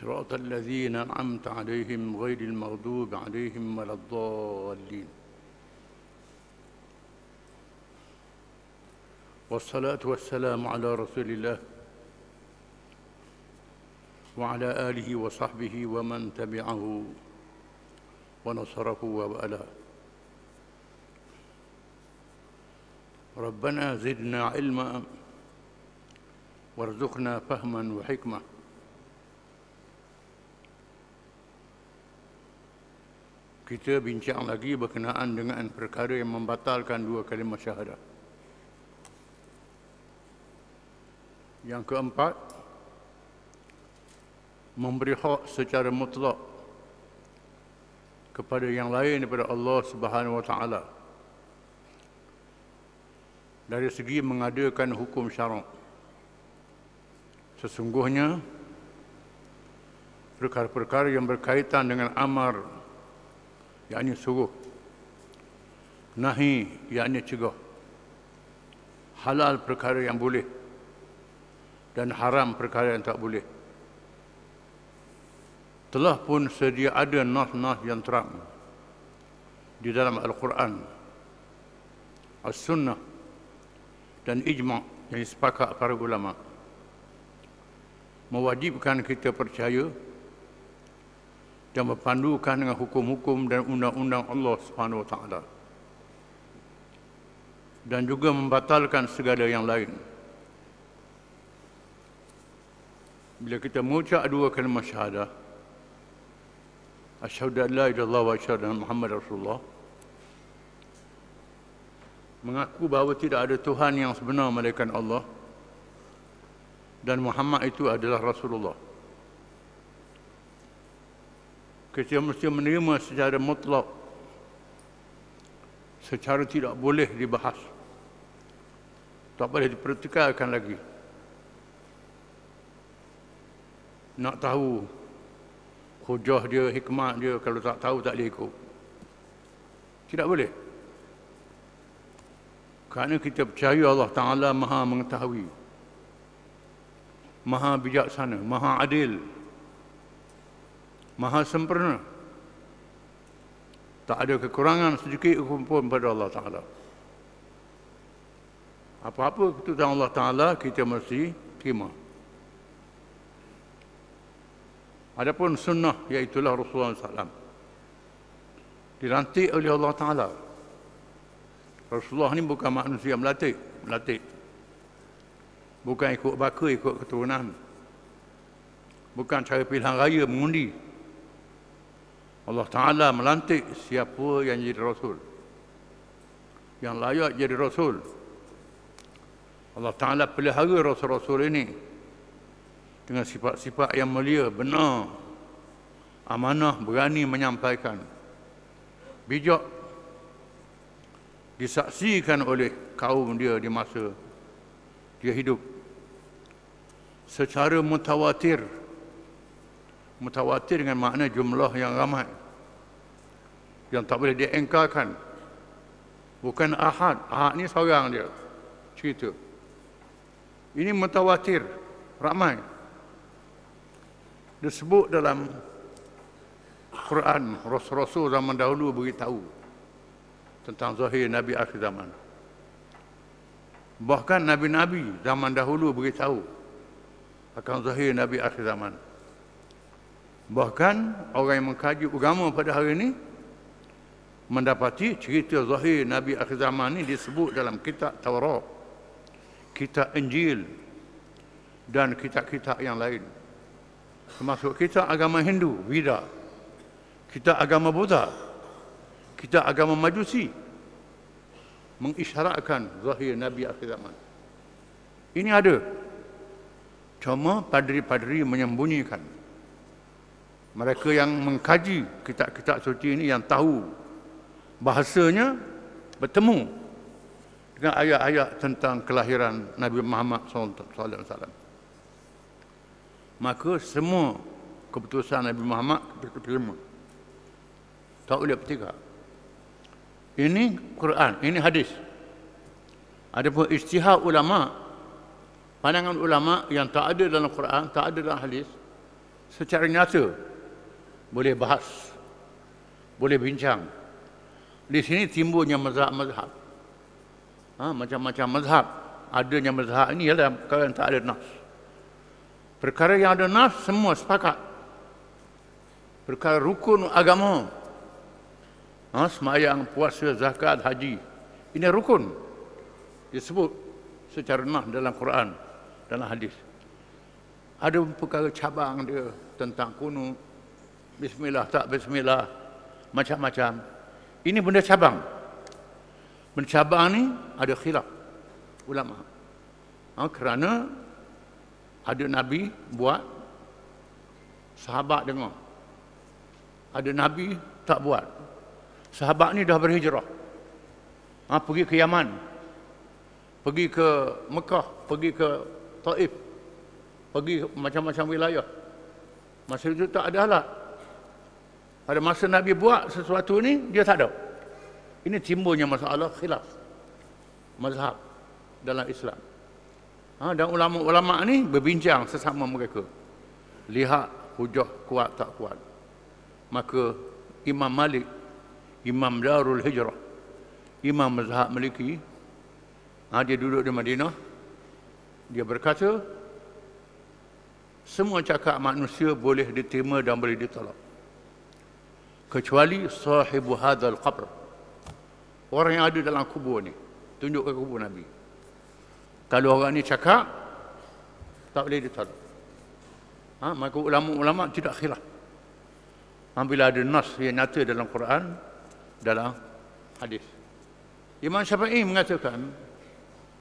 صراط الذين أنعمت عليهم غير المغضوب عليهم ولا الضالين والصلاة والسلام على رسول الله وعلى آله وصحبه ومن تبعه ونصره وبأله ربنا زدنا علما وارزقنا فهما وحكمه kita bincang lagi berkenaan dengan perkara yang membatalkan dua kalimah syahadah. Yang keempat, memberi hak secara mutlak kepada yang lain daripada Allah Subhanahu Wa Taala dari segi mengadakan hukum syarak. Sesungguhnya perkara-perkara yang berkaitan dengan amar يعني suguh, نهي يعني تجو halal perkara yang boleh dan haram perkara yang tak boleh telah pun sedia ada nas-nas yang terang di dalam al-Quran as-sunnah dan ijma' yang sepakat para ulama mewajibkan kita percaya dan memandukan dengan hukum-hukum dan undang-undang Allah Subhanahu Wa Taala dan juga membatalkan segala yang lain. Bila kita mengucap dua kalimah syahadah, asyhadu an la ilaha wa asyhadu anna Muhammad Rasulullah, mengaku bahawa tidak ada Tuhan yang sebenar melainkan Allah dan Muhammad itu adalah Rasulullah kita mesti menerima secara mutlak secara tidak boleh dibahas tak boleh dipertikaikan lagi nak tahu hujah dia, hikmat dia kalau tak tahu tak boleh ikut tidak boleh kerana kita percaya Allah Ta'ala maha mengetahui maha bijaksana, maha adil maha adil maha sempurna. Tak ada kekurangan sedikit pun pada Allah Ta'ala. Apa-apa keputusan Allah Ta'ala kita mesti terima. Adapun sunnah iaitu Rasulullah Sallam Dilantik oleh Allah Ta'ala. Rasulullah ni bukan manusia melatih. melatih. Bukan ikut baku ikut keturunan. Bukan cara pilihan raya mengundi. Allah Ta'ala melantik siapa yang jadi Rasul Yang layak jadi Rasul Allah Ta'ala pelihara Rasul-Rasul ini Dengan sifat-sifat yang mulia, benar Amanah, berani menyampaikan Bijak Disaksikan oleh kaum dia di masa dia hidup Secara mutawatir Secara mutawatir mutawatir dengan makna jumlah yang ramai yang tak boleh diengkarkan bukan ahad ahad ni seorang dia cerita ini mutawatir ramai disebut dalam Quran rasul-rasul zaman dahulu beritahu tentang zahir nabi akhir zaman bahkan nabi-nabi zaman dahulu beritahu akan zahir nabi akhir zaman Bahkan orang yang mengkaji agama pada hari ini mendapati cerita zahir Nabi akhir zaman ini disebut dalam kitab Taurat, kitab Injil dan kitab-kitab yang lain. Termasuk kita agama Hindu, Veda, kita agama Buddha, kita agama Majusi mengisyaratkan zahir Nabi akhir zaman. Ini ada. Cuma padri-padri menyembunyikan mereka yang mengkaji kitab-kitab suci ini yang tahu bahasanya bertemu dengan ayat-ayat tentang kelahiran Nabi Muhammad sallallahu alaihi wasallam. Maka semua keputusan Nabi Muhammad kita terima. Tak boleh ketiga. Ini Quran, ini hadis. Adapun ijtihad ulama pandangan ulama yang tak ada dalam Quran, tak ada dalam hadis secara nyata boleh bahas, boleh bincang. Di sini timbulnya mazhab-mazhab. Ha, macam-macam mazhab. Adanya mazhab ini adalah perkara yang tak ada nas. Perkara yang ada nas, semua sepakat. Perkara rukun agama. Ha, semayang, puasa, zakat, haji. Ini rukun. Disebut secara nas dalam Quran dalam hadis. Ada perkara cabang dia tentang kunut, bismillah tak bismillah macam-macam ini benda cabang benda cabang ni ada khilaf ulama ha, kerana ada nabi buat sahabat dengar ada nabi tak buat sahabat ni dah berhijrah ha, pergi ke Yaman pergi ke Mekah pergi ke Taif pergi macam-macam wilayah masa itu tak ada alat lah. Pada masa Nabi buat sesuatu ni, dia tak ada. Ini timbulnya masalah khilaf. Mazhab dalam Islam. Ha, dan ulama-ulama ni berbincang sesama mereka. Lihat hujah kuat tak kuat. Maka Imam Malik, Imam Darul Hijrah, Imam Mazhab Maliki, ha, dia duduk di Madinah, dia berkata, semua cakap manusia boleh diterima dan boleh ditolak kecuali sahibu hadal qabr orang yang ada dalam kubur ni tunjuk ke kubur Nabi kalau orang ni cakap tak boleh ditolak ha? maka ulama-ulama tidak khilaf Apabila ha, ada nas yang nyata dalam Quran dalam hadis Imam Syafi'i mengatakan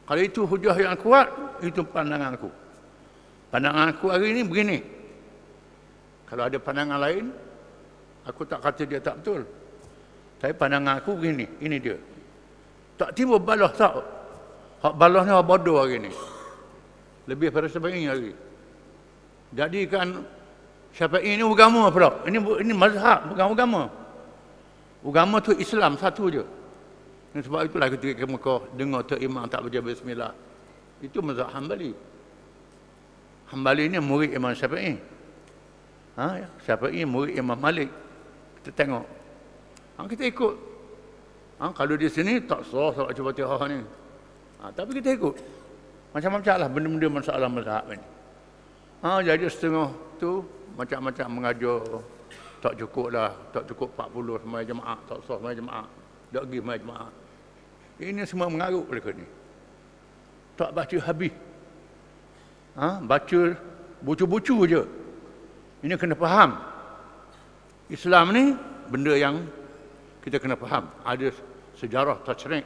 kalau itu hujah yang kuat itu pandangan aku pandangan aku hari ini begini kalau ada pandangan lain Aku tak kata dia tak betul. Tapi pandangan aku begini, ini dia. Tak timbul balas tak. Hak balas ni bodoh hari ni. Lebih pada sebagainya lagi. Jadi kan siapa ini agama pula. Ini ini mazhab bukan agama. Agama tu Islam satu je. Dan sebab itulah ketika ke Mekah dengar tu imam tak baca bismillah. Itu mazhab Hambali. Hambali ni murid Imam Syafi'i. Ha, ya. Syafi'i murid Imam Malik kita tengok ha, kita ikut ha, kalau di sini tak sah salat baca fatihah ni ha, tapi kita ikut macam-macam lah benda-benda masalah mazhab ni ha, jadi setengah tu macam-macam mengajar tak cukup lah tak cukup 40 semai jemaah tak sah semai jemaah tak pergi semai jemaah ini semua mengaruk mereka ni tak baca habis ha, baca bucu-bucu je ini kena faham. Islam ni benda yang kita kena faham. Ada sejarah tajrik.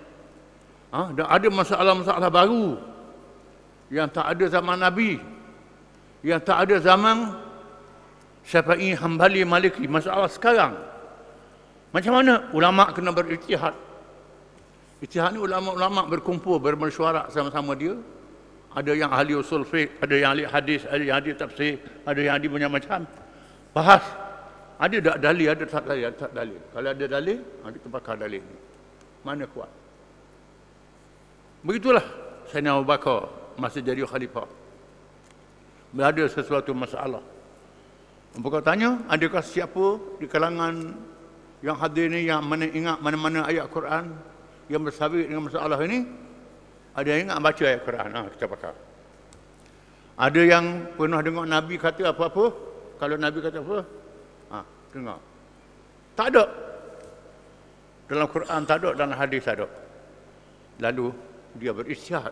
Ha? Dan ada masalah-masalah baru yang tak ada zaman Nabi. Yang tak ada zaman Syafi'i Hanbali Maliki. Masalah sekarang. Macam mana ulama' kena beritihad? Ijtihad ni ulama-ulama berkumpul, bermesyuarat sama-sama dia. Ada yang ahli usul fiqh, ada yang ahli hadis, ada yang ahli tafsir, ada yang ahli banyak macam. Bahas ada tak dalil, ada tak dalil, ada tak dalil. Kalau ada dalil, ada ah, pakar dalil ni. Mana kuat? Begitulah Sayyidina Abu Bakar masa jadi khalifah. Bila ada sesuatu masalah. Abu Bakar tanya, adakah siapa di kalangan yang hadir ni yang mana ingat mana-mana ayat Quran yang bersabit dengan masalah ini? Ada yang ingat baca ayat Quran? Ha, kita pakar. Ada yang pernah dengar Nabi kata apa-apa? Kalau Nabi kata apa? dengar. Tak ada. Dalam Quran tak ada, dalam hadis tak ada. Lalu dia beristihad.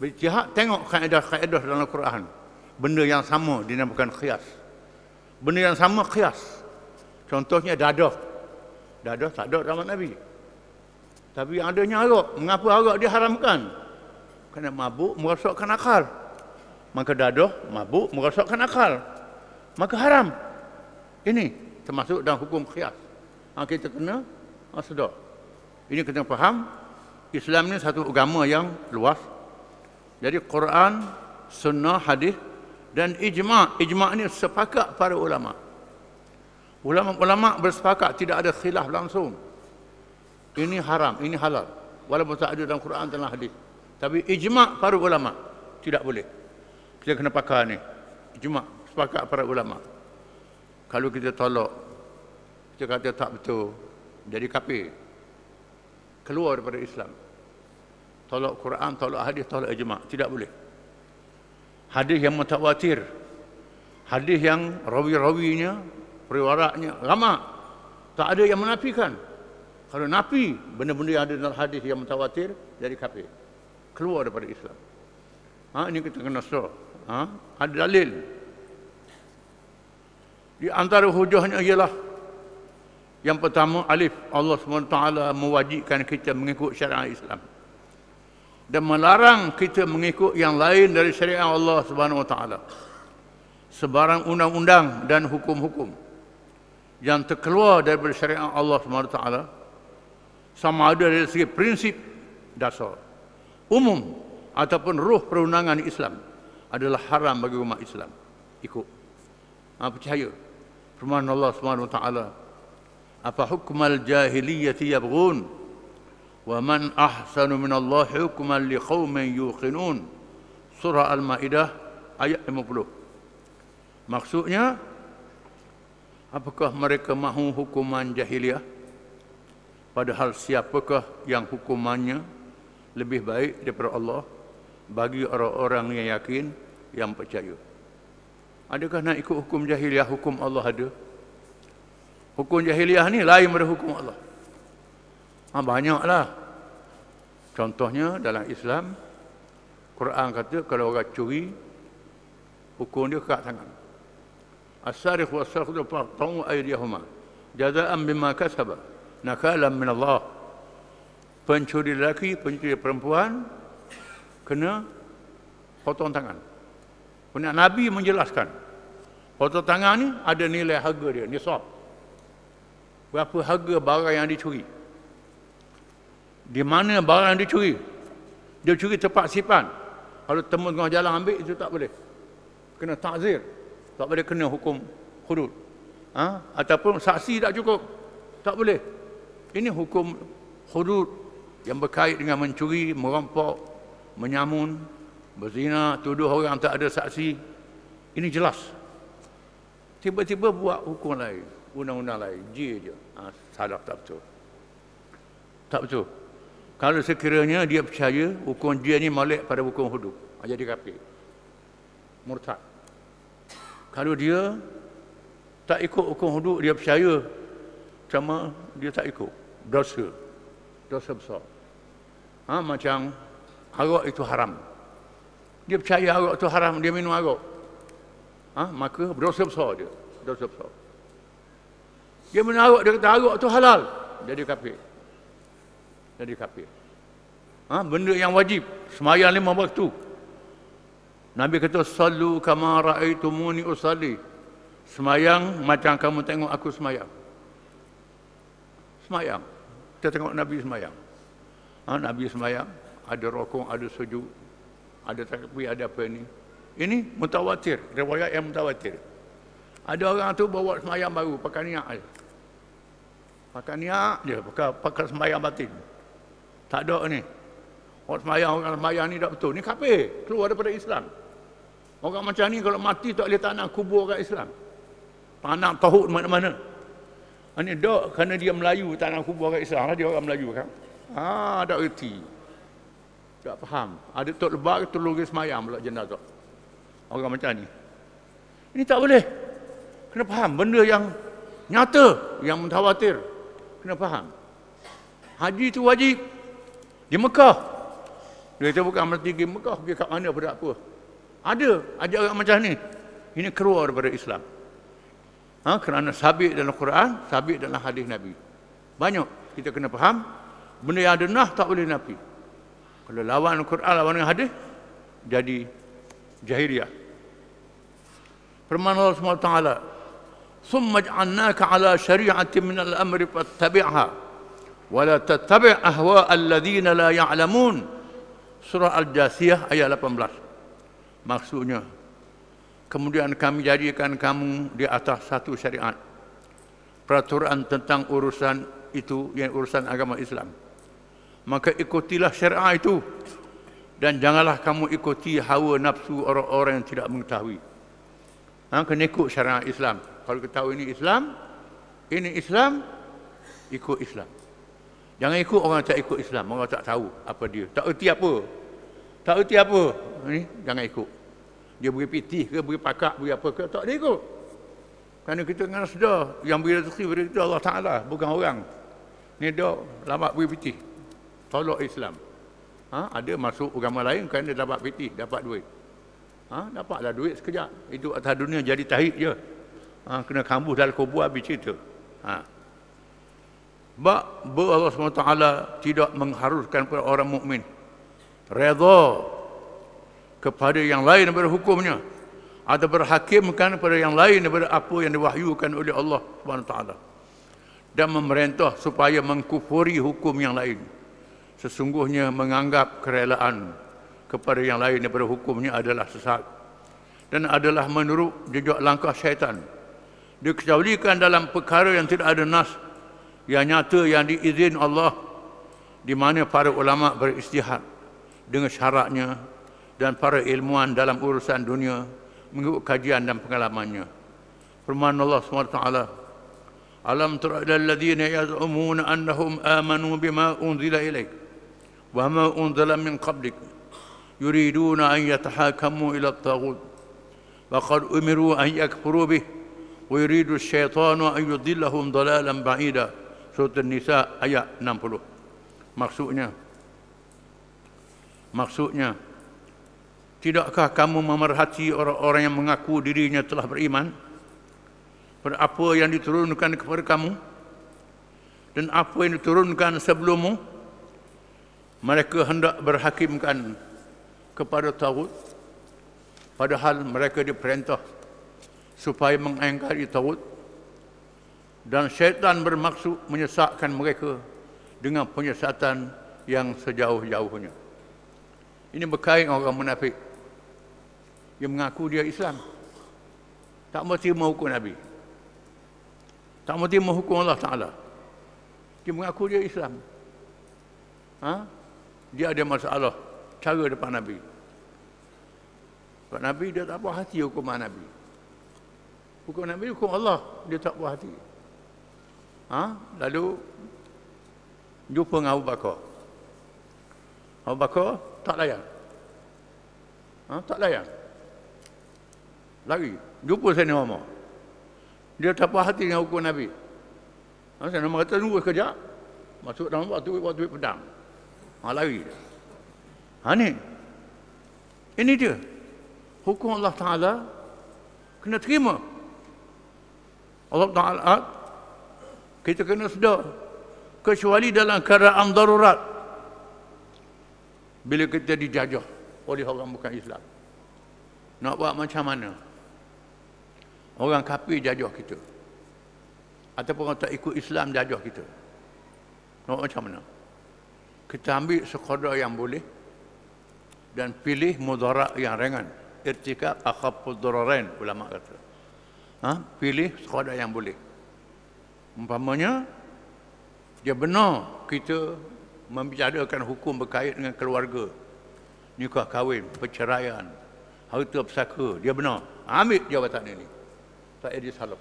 Beristihad tengok kaedah-kaedah dalam Quran. Benda yang sama dinamakan khias. Benda yang sama khias. Contohnya dadah. Dadah tak ada dalam Nabi. Tapi yang adanya harap. Mengapa harap diharamkan? Kerana mabuk merosakkan akal. Maka dadah mabuk merosakkan akal. Maka haram. Ini termasuk dalam hukum khias. Ha, kita kena ha, sedar. Ini kena faham, Islam ini satu agama yang luas. Jadi Quran, sunnah, hadis dan ijma' Ijma' ini sepakat para ulama' Ulama-ulama' bersepakat tidak ada khilaf langsung Ini haram, ini halal Walaupun tak ada dalam Quran dan hadis Tapi ijma' para ulama' tidak boleh Kita kena pakar ni Ijma' sepakat para ulama' Kalau kita tolak, kita kata tak betul, jadi kafir. Keluar daripada Islam. Tolak Quran, tolak hadis, tolak ijma', tidak boleh. Hadis yang mentawatir, Hadis yang rawi-rawinya, periwaraknya ramah. Tak ada yang menafikan. Kalau nafi benda-benda yang ada dalam hadis yang mentawatir, jadi kafir. Keluar daripada Islam. Ha, ini kita kena stop. Ha? Ada dalil. Di antara hujahnya ialah yang pertama alif Allah SWT mewajibkan kita mengikut syariat Islam dan melarang kita mengikut yang lain dari syariat Allah SWT sebarang undang-undang dan hukum-hukum yang terkeluar daripada syariat Allah SWT sama ada dari segi prinsip dasar umum ataupun ruh perundangan Islam adalah haram bagi umat Islam ikut ha, percaya percaya firman Allah Subhanahu wa taala apa hukum al jahiliyah yabghun wa man ahsanu min Allah hukman li qaumin yuqinun surah al maidah ayat 50 maksudnya apakah mereka mahu hukuman jahiliyah padahal siapakah yang hukumannya lebih baik daripada Allah bagi orang-orang yang yakin yang percaya Adakah nak ikut hukum jahiliah hukum Allah ada? Hukum jahiliah ni lain daripada hukum Allah. Ha, banyaklah. Contohnya dalam Islam Quran kata kalau orang curi hukum dia kat tangan. As-sarikh wa as-sakhdhu faqtu aydihuma jazaan bima kasaba nakalan min Allah. Pencuri lelaki, pencuri perempuan kena potong tangan. Pernah Nabi menjelaskan. Potong tangan ni ada nilai harga dia, ni nisab. Berapa harga barang yang dicuri? Di mana barang yang dicuri? Dia curi tempat simpan. Kalau temu tengah jalan ambil itu tak boleh. Kena takzir. Tak boleh kena hukum hudud. Ha? Ataupun saksi tak cukup. Tak boleh. Ini hukum hudud yang berkait dengan mencuri, merompok, menyamun, berzina tuduh orang tak ada saksi ini jelas tiba-tiba buat hukum lain undang-undang lain J je ha, salah tak betul tak betul kalau sekiranya dia percaya hukum dia ni malik pada hukum hudud ha, jadi kafir murtad kalau dia tak ikut hukum hudud dia percaya sama dia tak ikut dosa dosa besar ha, macam harap itu haram dia percaya arak tu haram, dia minum arak. Ha? Maka berdosa besar dia. Berdosa besar. Dia minum arak, dia kata arak tu halal. Jadi kafir. Jadi kafir. Ha? Benda yang wajib. Semayang lima waktu. Nabi kata, Salu kamara'aitumuni usali. Semayang macam kamu tengok aku semayang. Semayang. Kita tengok Nabi semayang. Ha? Nabi semayang. Ada rokok, ada sujud ada takbir ada apa ni? ini mutawatir riwayat yang mutawatir ada orang tu bawa semayang baru pakai niat aja pakai niat dia pakai pakai semayang batin tak ada ni orang semayang orang semayang ni tak betul ni kafir keluar daripada Islam orang macam ni kalau mati tak boleh tanah kubur orang Islam tanah tahu mana-mana ini dok kerana dia Melayu tanah kubur orang Islam dia orang Melayu kan ah ha, tak tak faham. Ada tok lebak tu lugis semayam pula jenazah. Orang macam ni. Ini tak boleh. Kena faham benda yang nyata, yang mentawatir. Kena faham. Haji tu wajib. Di Mekah. Dia kata bukan mesti pergi Mekah, dia kat mana pada apa. Ada ajaran macam ni. Ini keluar daripada Islam. Ha? Kerana sabit dalam Quran, sabit dalam hadis Nabi. Banyak kita kena faham. Benda yang ada nah tak boleh nafi. Kalau lawan Quran, lawan dengan hadis, jadi jahiliyah. Firman Allah SWT, ثُمَّ جَعَلْنَاكَ عَلَى شَرِيعَةٍ مِنَ الْأَمْرِ فَاتَّبِعْهَا وَلَا تَتَّبِعْ أَهْوَاءَ الَّذِينَ لَا يَعْلَمُونَ Surah Al-Jasiyah ayat 18. Maksudnya, kemudian kami jadikan kamu di atas satu syariat. Peraturan tentang urusan itu, yang urusan agama Islam maka ikutilah syariah itu dan janganlah kamu ikuti hawa nafsu orang-orang yang tidak mengetahui ha, kena ikut syariah Islam kalau kita tahu ini Islam ini Islam ikut Islam jangan ikut orang tak ikut Islam orang tak tahu apa dia tak erti apa tak erti apa ini, jangan ikut dia beri pitih ke beri pakak beri apa ke tak dia ikut kerana kita kena sedar yang beri rezeki beri kita Allah Ta'ala bukan orang ni dok lambat beri pitih tolak Islam. Ha? Ada masuk agama lain kerana dapat piti, dapat duit. Ha? Dapatlah duit sekejap. Itu atas dunia jadi tahid je. Ha? Kena kambuh dalam kubur habis cerita. Ha? Bak Allah SWT tidak mengharuskan kepada orang mukmin Redha kepada yang lain daripada hukumnya. Atau berhakimkan kepada yang lain daripada apa yang diwahyukan oleh Allah SWT. Dan memerintah supaya mengkufuri hukum yang lain sesungguhnya menganggap kerelaan kepada yang lain daripada hukumnya adalah sesat dan adalah menurut jejak langkah syaitan. Dikecualikan dalam perkara yang tidak ada nas yang nyata yang diizin Allah di mana para ulama beristihad dengan syaratnya dan para ilmuan dalam urusan dunia mengikut kajian dan pengalamannya. Firman Allah SWT Alam tera ila alladhina yaz'umuna annahum amanu bima unzila ilaika وما أنزل من قبلك يريدون أن يتحاكموا إلى الطاغوت وقد أمروا أن يكفروا به ويريد الشيطان أن يضلهم ضلالا بعيدا سورة النساء آية 60 maksudnya maksudnya tidakkah kamu memerhati orang-orang yang mengaku dirinya telah beriman berapa yang diturunkan kepada kamu dan apa yang diturunkan sebelummu mereka hendak berhakimkan kepada Tawud padahal mereka diperintah supaya mengingkari Tawud dan syaitan bermaksud menyesakkan mereka dengan penyesatan yang sejauh-jauhnya. Ini berkait orang munafik yang mengaku dia Islam. Tak mesti menghukum Nabi. Tak mesti menghukum Allah Ta'ala. Dia mengaku dia Islam. Haa? dia ada masalah cara depan Nabi. Sebab Nabi dia tak puas hati hukuman Nabi. Hukum Nabi hukum Allah. Dia tak puas hati. Ha? Lalu jumpa dengan Abu Bakar. Abu Bakar tak layan. Ha? Tak layan. Lagi, Jumpa saya ni mama. Dia tak puas hati dengan hukum Nabi. Ha? Saya nama kata tunggu sekejap. Masuk dalam waktu, waktu pedang. Ha, lari dia. Ha ni. Ini dia. Hukum Allah Ta'ala kena terima. Allah Ta'ala kita kena sedar. Kecuali dalam keadaan darurat. Bila kita dijajah oleh orang bukan Islam. Nak buat macam mana? Orang kapi jajah kita. Ataupun orang tak ikut Islam jajah kita. Nak buat macam mana? kita ambil sekadar yang boleh dan pilih mudarat yang ringan. Irtika akhafudurarain, ulama kata. Ha? Pilih sekadar yang boleh. Umpamanya, dia benar kita membicarakan hukum berkait dengan keluarga. Nikah kahwin, perceraian, harta pesaka. Dia benar. Ha, ambil jawatan ini. Tak ada salam.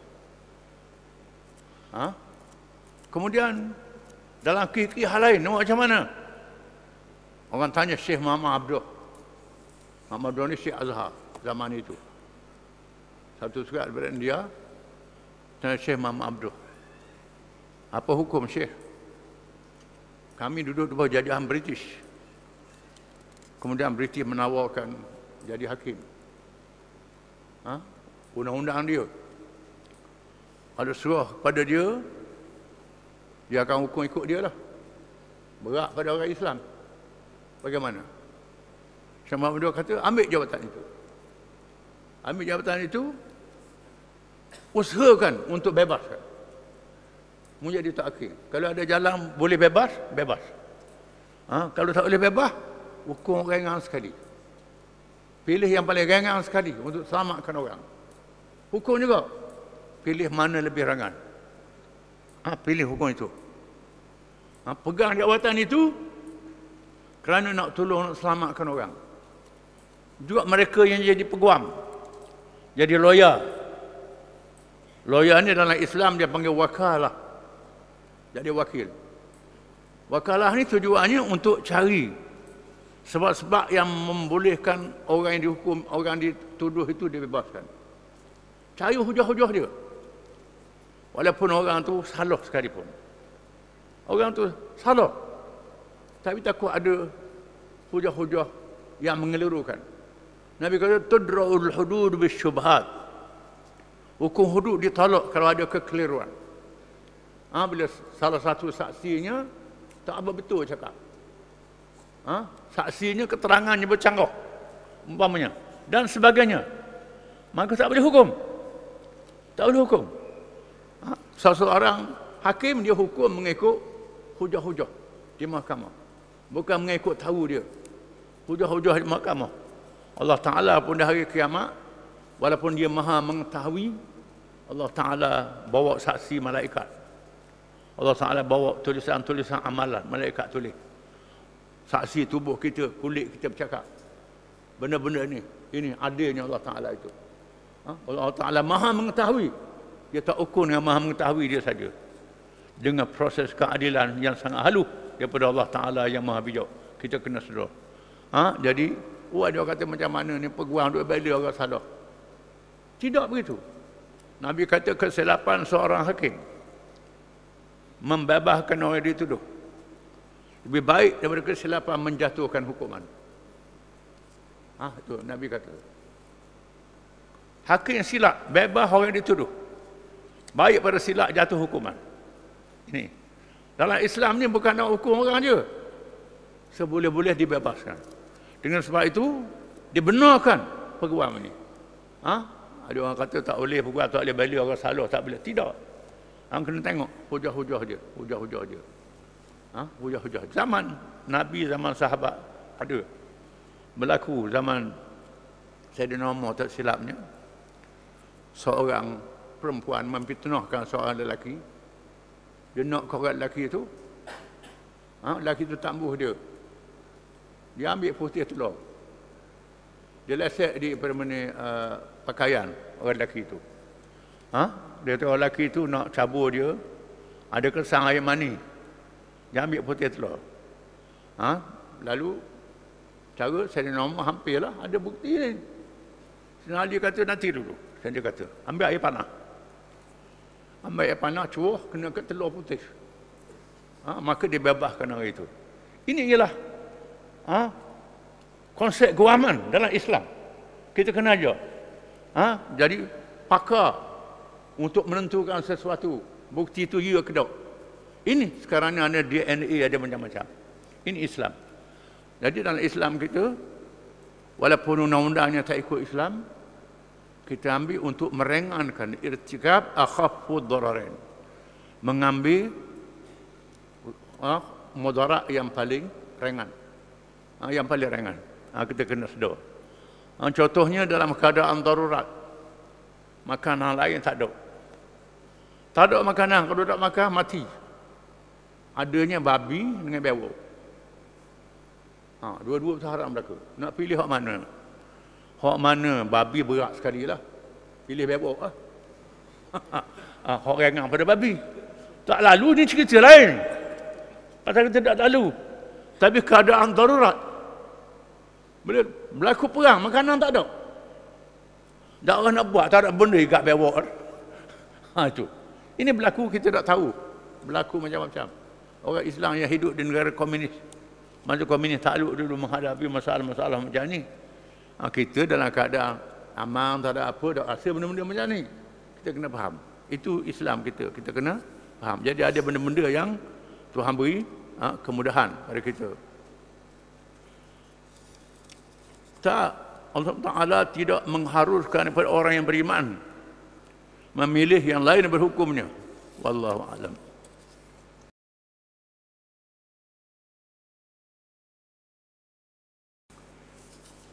Ha? Kemudian, dalam kiri-kiri hal lain, nampak macam mana? Orang tanya Syekh Muhammad Abdul. Muhammad Abdul ni Syekh Azhar zaman itu. Satu surat daripada India, tanya Syekh Muhammad Abdul. Apa hukum Syekh? Kami duduk di bawah jajahan British. Kemudian British menawarkan jadi hakim. Ha? Undang-undang dia. Ada surah kepada dia, dia akan hukum ikut dia lah. berak pada orang Islam. Bagaimana? Syed Muhammad Dua kata, ambil jawatan itu. Ambil jawatan itu, usahakan untuk bebas. Mujah dia tak akhir. Kalau ada jalan boleh bebas, bebas. Ha? Kalau tak boleh bebas, hukum ringan sekali. Pilih yang paling ringan sekali untuk selamatkan orang. Hukum juga. Pilih mana lebih ringan. Ha, pilih hukum itu. Ha, pegang jawatan itu kerana nak tolong, nak selamatkan orang. Juga mereka yang jadi peguam. Jadi lawyer. Lawyer ni dalam Islam dia panggil wakalah. Jadi wakil. Wakalah ni tujuannya untuk cari sebab-sebab yang membolehkan orang yang dihukum, orang yang dituduh itu dibebaskan. Cari hujah-hujah dia. Walaupun orang tu salah sekalipun. Orang tu salah. Tapi takut ada hujah-hujah yang mengelirukan. Nabi kata, Tudra'ul hudud bisyubhad. Hukum hudud ditolak kalau ada kekeliruan. Ha, bila salah satu saksinya, tak apa betul cakap. Ha? Saksinya keterangannya bercanggah. Umpamanya. Dan sebagainya. Maka tak boleh hukum. Tak boleh hukum salah seorang hakim dia hukum mengikut hujah-hujah di mahkamah. Bukan mengikut tahu dia. Hujah-hujah di mahkamah. Allah Ta'ala pun di hari kiamat, walaupun dia maha mengetahui, Allah Ta'ala bawa saksi malaikat. Allah Ta'ala bawa tulisan-tulisan amalan, malaikat tulis. Saksi tubuh kita, kulit kita bercakap. Benda-benda ini, ini adanya Allah Ta'ala itu. Ha? Allah Ta'ala maha mengetahui, dia tak ukur yang maha mengetahui dia saja. Dengan proses keadilan yang sangat halus daripada Allah Ta'ala yang maha bijak. Kita kena sedar. Ha? Jadi, wah dia kata macam mana ni peguang duit bela orang salah. Tidak begitu. Nabi kata kesilapan seorang hakim. Membebaskan orang dituduh. Lebih baik daripada kesilapan menjatuhkan hukuman. Ha, tu Nabi kata. Hakim silap, bebah orang dituduh baik pada silap jatuh hukuman. Ini. Dalam Islam ni bukan nak hukum orang je. Seboleh-boleh dibebaskan. Dengan sebab itu dibenarkan peguam ni. Ha? Ada orang kata tak boleh peguam tak boleh beli orang salah tak boleh. Tidak. Hang kena tengok hujah-hujah dia, hujah-hujah dia. Ha? Hujah-hujah. Zaman Nabi zaman sahabat ada berlaku zaman Sayyidina Umar tak silapnya seorang perempuan memfitnahkan seorang lelaki. Dia nak korat lelaki tu. Ha, lelaki tu tambuh dia. Dia ambil putih telur. Dia leset di permenai uh, pakaian orang lelaki tu. Ha? Dia tahu lelaki tu nak cabur dia. Ada kesang air mani. Dia ambil putih telur. Ha? Lalu, cara saya nombor hampirlah ada bukti ni. Senali kata nanti dulu. Senali kata, ambil air panah ambil air panah cuah kena ke telur putih ha, maka dibebaskan orang itu ini ialah ha, konsep guaman dalam Islam kita kena ajar ha, jadi pakar untuk menentukan sesuatu bukti itu juga ya kedok. ini sekarang ni ada DNA ada macam-macam ini Islam jadi dalam Islam kita walaupun undang-undangnya tak ikut Islam kita ambil untuk merengankan irtikab akhafu dararain mengambil uh, mudarat yang paling ringan uh, ha, yang paling ringan uh, ha, kita kena sedar uh, contohnya dalam keadaan darurat makanan lain tak ada tak ada makanan kalau tak makan mati adanya babi dengan bewok uh, dua-dua tu haram belaka nak pilih hak mana Hok mana babi berat sekali lah. Pilih bebok ah. lah. Ha, ha. Hok rengang pada babi. Tak lalu ni cerita lain. Pasal kita tak lalu. Tapi keadaan darurat. Bila berlaku perang, makanan tak ada. Tak orang nak buat, tak ada benda ikat bebok. Ha, itu. Ini berlaku kita tak tahu. Berlaku macam-macam. Orang Islam yang hidup di negara komunis. Masa komunis tak lalu dulu menghadapi masalah-masalah macam ni. Ah, kita dalam keadaan aman, tak ada apa, tak rasa benda-benda macam ni. Kita kena faham. Itu Islam kita. Kita kena faham. Jadi ada benda-benda yang Tuhan beri ah, kemudahan pada kita. Tak. Allah Ta'ala tidak mengharuskan kepada orang yang beriman. Memilih yang lain berhukumnya. Wallahu'alam. alam.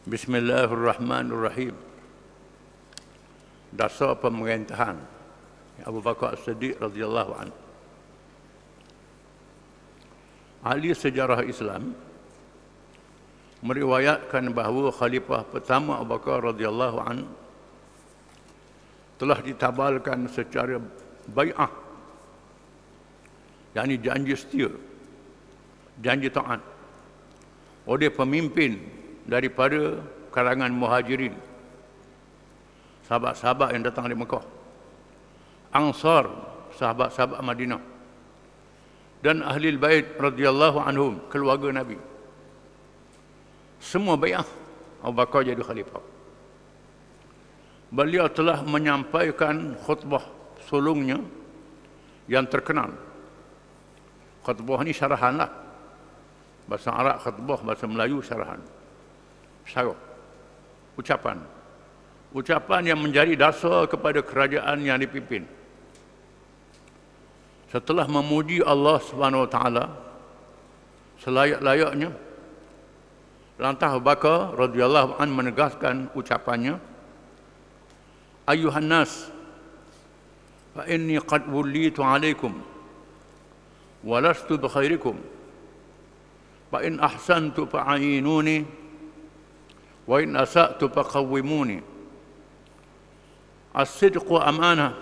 Bismillahirrahmanirrahim. Dasar pemerintahan Abu Bakar siddiq radhiyallahu an. Ahli sejarah Islam meriwayatkan bahawa khalifah pertama Abu Bakar radhiyallahu an telah ditabalkan secara bai'ah yakni janji setia janji taat oleh pemimpin daripada kalangan muhajirin sahabat-sahabat yang datang dari Mekah Ansar sahabat-sahabat Madinah dan ahli bait radhiyallahu anhum keluarga Nabi semua bayar Abu Bakar jadi khalifah beliau telah menyampaikan khutbah sulungnya yang terkenal khutbah ini syarahanlah bahasa Arab khutbah bahasa Melayu syarahan syarat ucapan ucapan yang menjadi dasar kepada kerajaan yang dipimpin setelah memuji Allah Subhanahu wa taala selayak-layaknya lantas Abu Bakar radhiyallahu an menegaskan ucapannya ayuhan nas fa inni qad wulitu alaikum wa lastu bi khairikum fa in ahsantu fa'inuni وإن أسأت فقوموني الصدق أمانة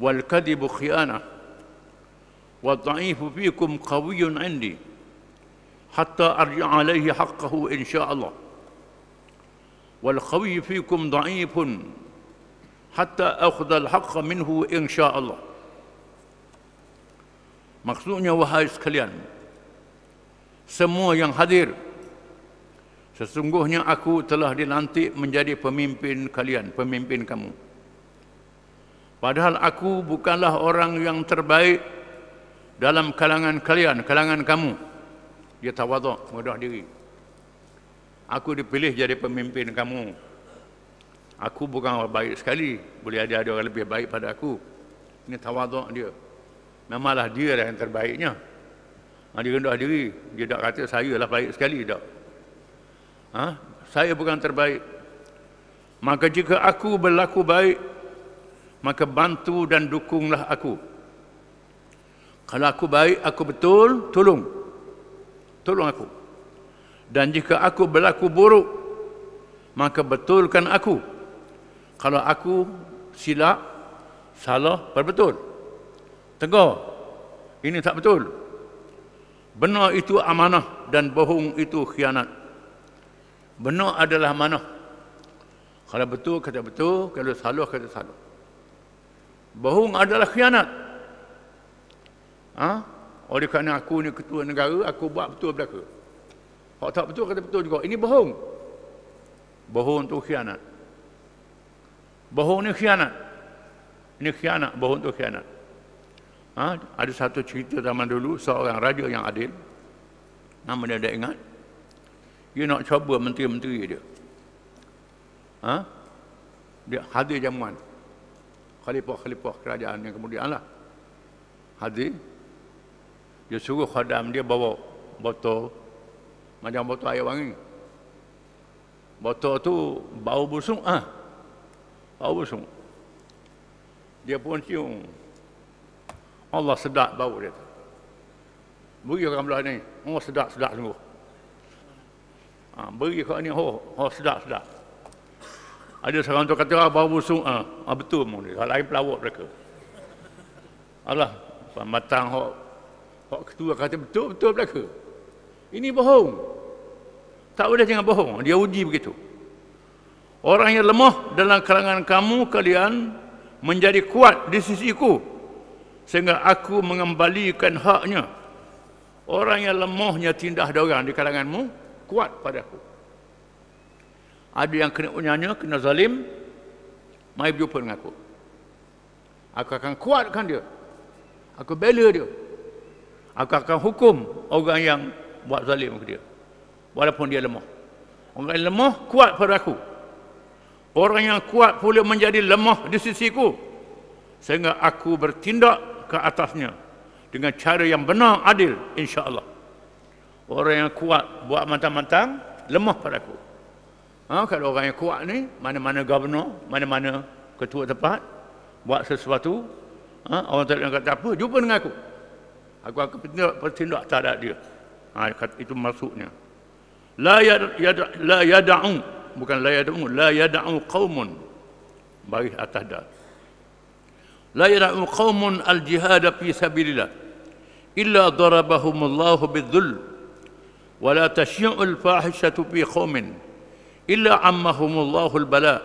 والكذب خيانة والضعيف فيكم قوي عندي حتى أرجع عليه حقه إن شاء الله والقوي فيكم ضعيف حتى أخذ الحق منه إن شاء الله maksudnya وهايس كليان سموه ين hadir Sesungguhnya aku telah dilantik menjadi pemimpin kalian, pemimpin kamu. Padahal aku bukanlah orang yang terbaik dalam kalangan kalian, kalangan kamu. Dia tawaduk, mudah diri. Aku dipilih jadi pemimpin kamu. Aku bukan orang baik sekali. Boleh ada ada orang lebih baik pada aku. Ini tawaduk dia. Memanglah dia lah yang terbaiknya. Ha, dia rendah diri. Dia tak kata saya lah baik sekali. Tak ha? saya bukan terbaik maka jika aku berlaku baik maka bantu dan dukunglah aku kalau aku baik aku betul tolong tolong aku dan jika aku berlaku buruk maka betulkan aku kalau aku silap salah perbetul tegur ini tak betul benar itu amanah dan bohong itu khianat benar adalah mana kalau betul kata betul kalau salah kata salah bohong adalah khianat ha? oleh kerana aku ni ketua negara aku buat betul belaka kalau tak betul kata betul juga ini bohong bohong tu khianat bohong ni khianat ini khianat bohong tu khianat ha? ada satu cerita zaman dulu seorang raja yang adil nama dia ada ingat dia nak cuba menteri-menteri dia. Ha? Dia hadir jamuan. Khalifah-khalifah kerajaan yang kemudian lah. Hadir. Dia suruh khadam dia bawa botol. Macam botol air wangi. Botol tu bau busung. Ah, ha? Bau busung. Dia pun cium. Allah sedap bau dia tu. Beri orang belah ni. Oh sedap-sedap sungguh. Ha, beri kau ni, oh, oh sedap, sedap. Ada seorang tu kata, ah, bau busuk. Ah, ha, betul, mungkin. Hal lain pelawak mereka. Allah, pembatang kau, kau ketua kata, betul, betul mereka. Ini bohong. Tak boleh jangan bohong. Dia uji begitu. Orang yang lemah dalam kalangan kamu, kalian, menjadi kuat di sisi ku Sehingga aku mengembalikan haknya. Orang yang lemahnya tindah dorang di kalanganmu, kuat pada aku. Ada yang kena unyanya, kena zalim, mai berjumpa dengan aku. Aku akan kuatkan dia. Aku bela dia. Aku akan hukum orang yang buat zalim kepada dia. Walaupun dia lemah. Orang yang lemah, kuat pada aku. Orang yang kuat pula menjadi lemah di sisiku. Sehingga aku bertindak ke atasnya. Dengan cara yang benar, adil. InsyaAllah. Orang yang kuat buat matang-matang, lemah padaku. Ha, kalau orang yang kuat ni, mana-mana governor, mana-mana ketua tempat, buat sesuatu, ha, orang tak kata apa, jumpa dengan aku. Aku akan bertindak, bertindak terhadap dia. Ha, itu maksudnya. La yad, yad, bukan la yada'u, la yada'u qawmun, baris atas dah. La yada'u qawmun al-jihada fi sabirillah, illa darabahumullahu bidhul, ولا تشيع الفاحشة في قوم إلا عمهم الله البلاء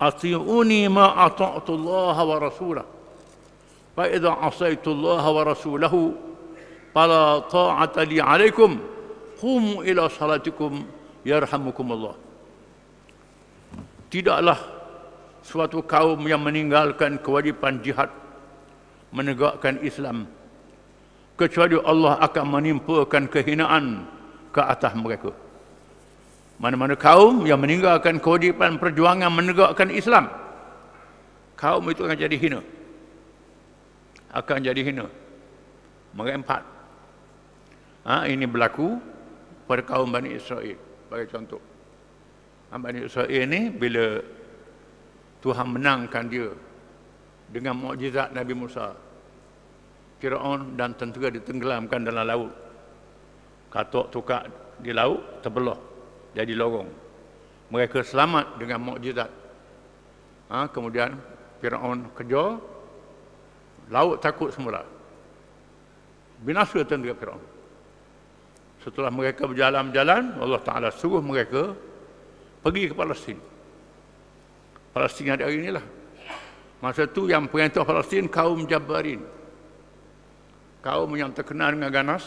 أطيعوني ما أطعت الله ورسوله فإذا عصيت الله ورسوله فلا طاعة لي عليكم قوموا إلى صلاتكم يرحمكم الله Tidaklah suatu kaum yang meninggalkan kewajipan jihad menegakkan Islam kecuali Allah akan menimpakan kehinaan ke atas mereka. Mana-mana kaum yang meninggalkan kewajipan perjuangan menegakkan Islam, kaum itu akan jadi hina. Akan jadi hina. Merempat. Ha, ini berlaku pada kaum Bani Israel. Bagi contoh. Ha, Bani Israel ini bila Tuhan menangkan dia dengan mukjizat Nabi Musa. Fir'aun dan tentera ditenggelamkan dalam laut. Katok tukak di laut terbelah jadi lorong. Mereka selamat dengan mukjizat. Ha, kemudian Fir'aun kejar laut takut semula. Binasa tentera Fir'aun. Setelah mereka berjalan-jalan, Allah Ta'ala suruh mereka pergi ke Palestin. Palestin yang ada hari inilah. Masa tu yang perintah Palestin kaum Jabarin kaum yang terkenal dengan ganas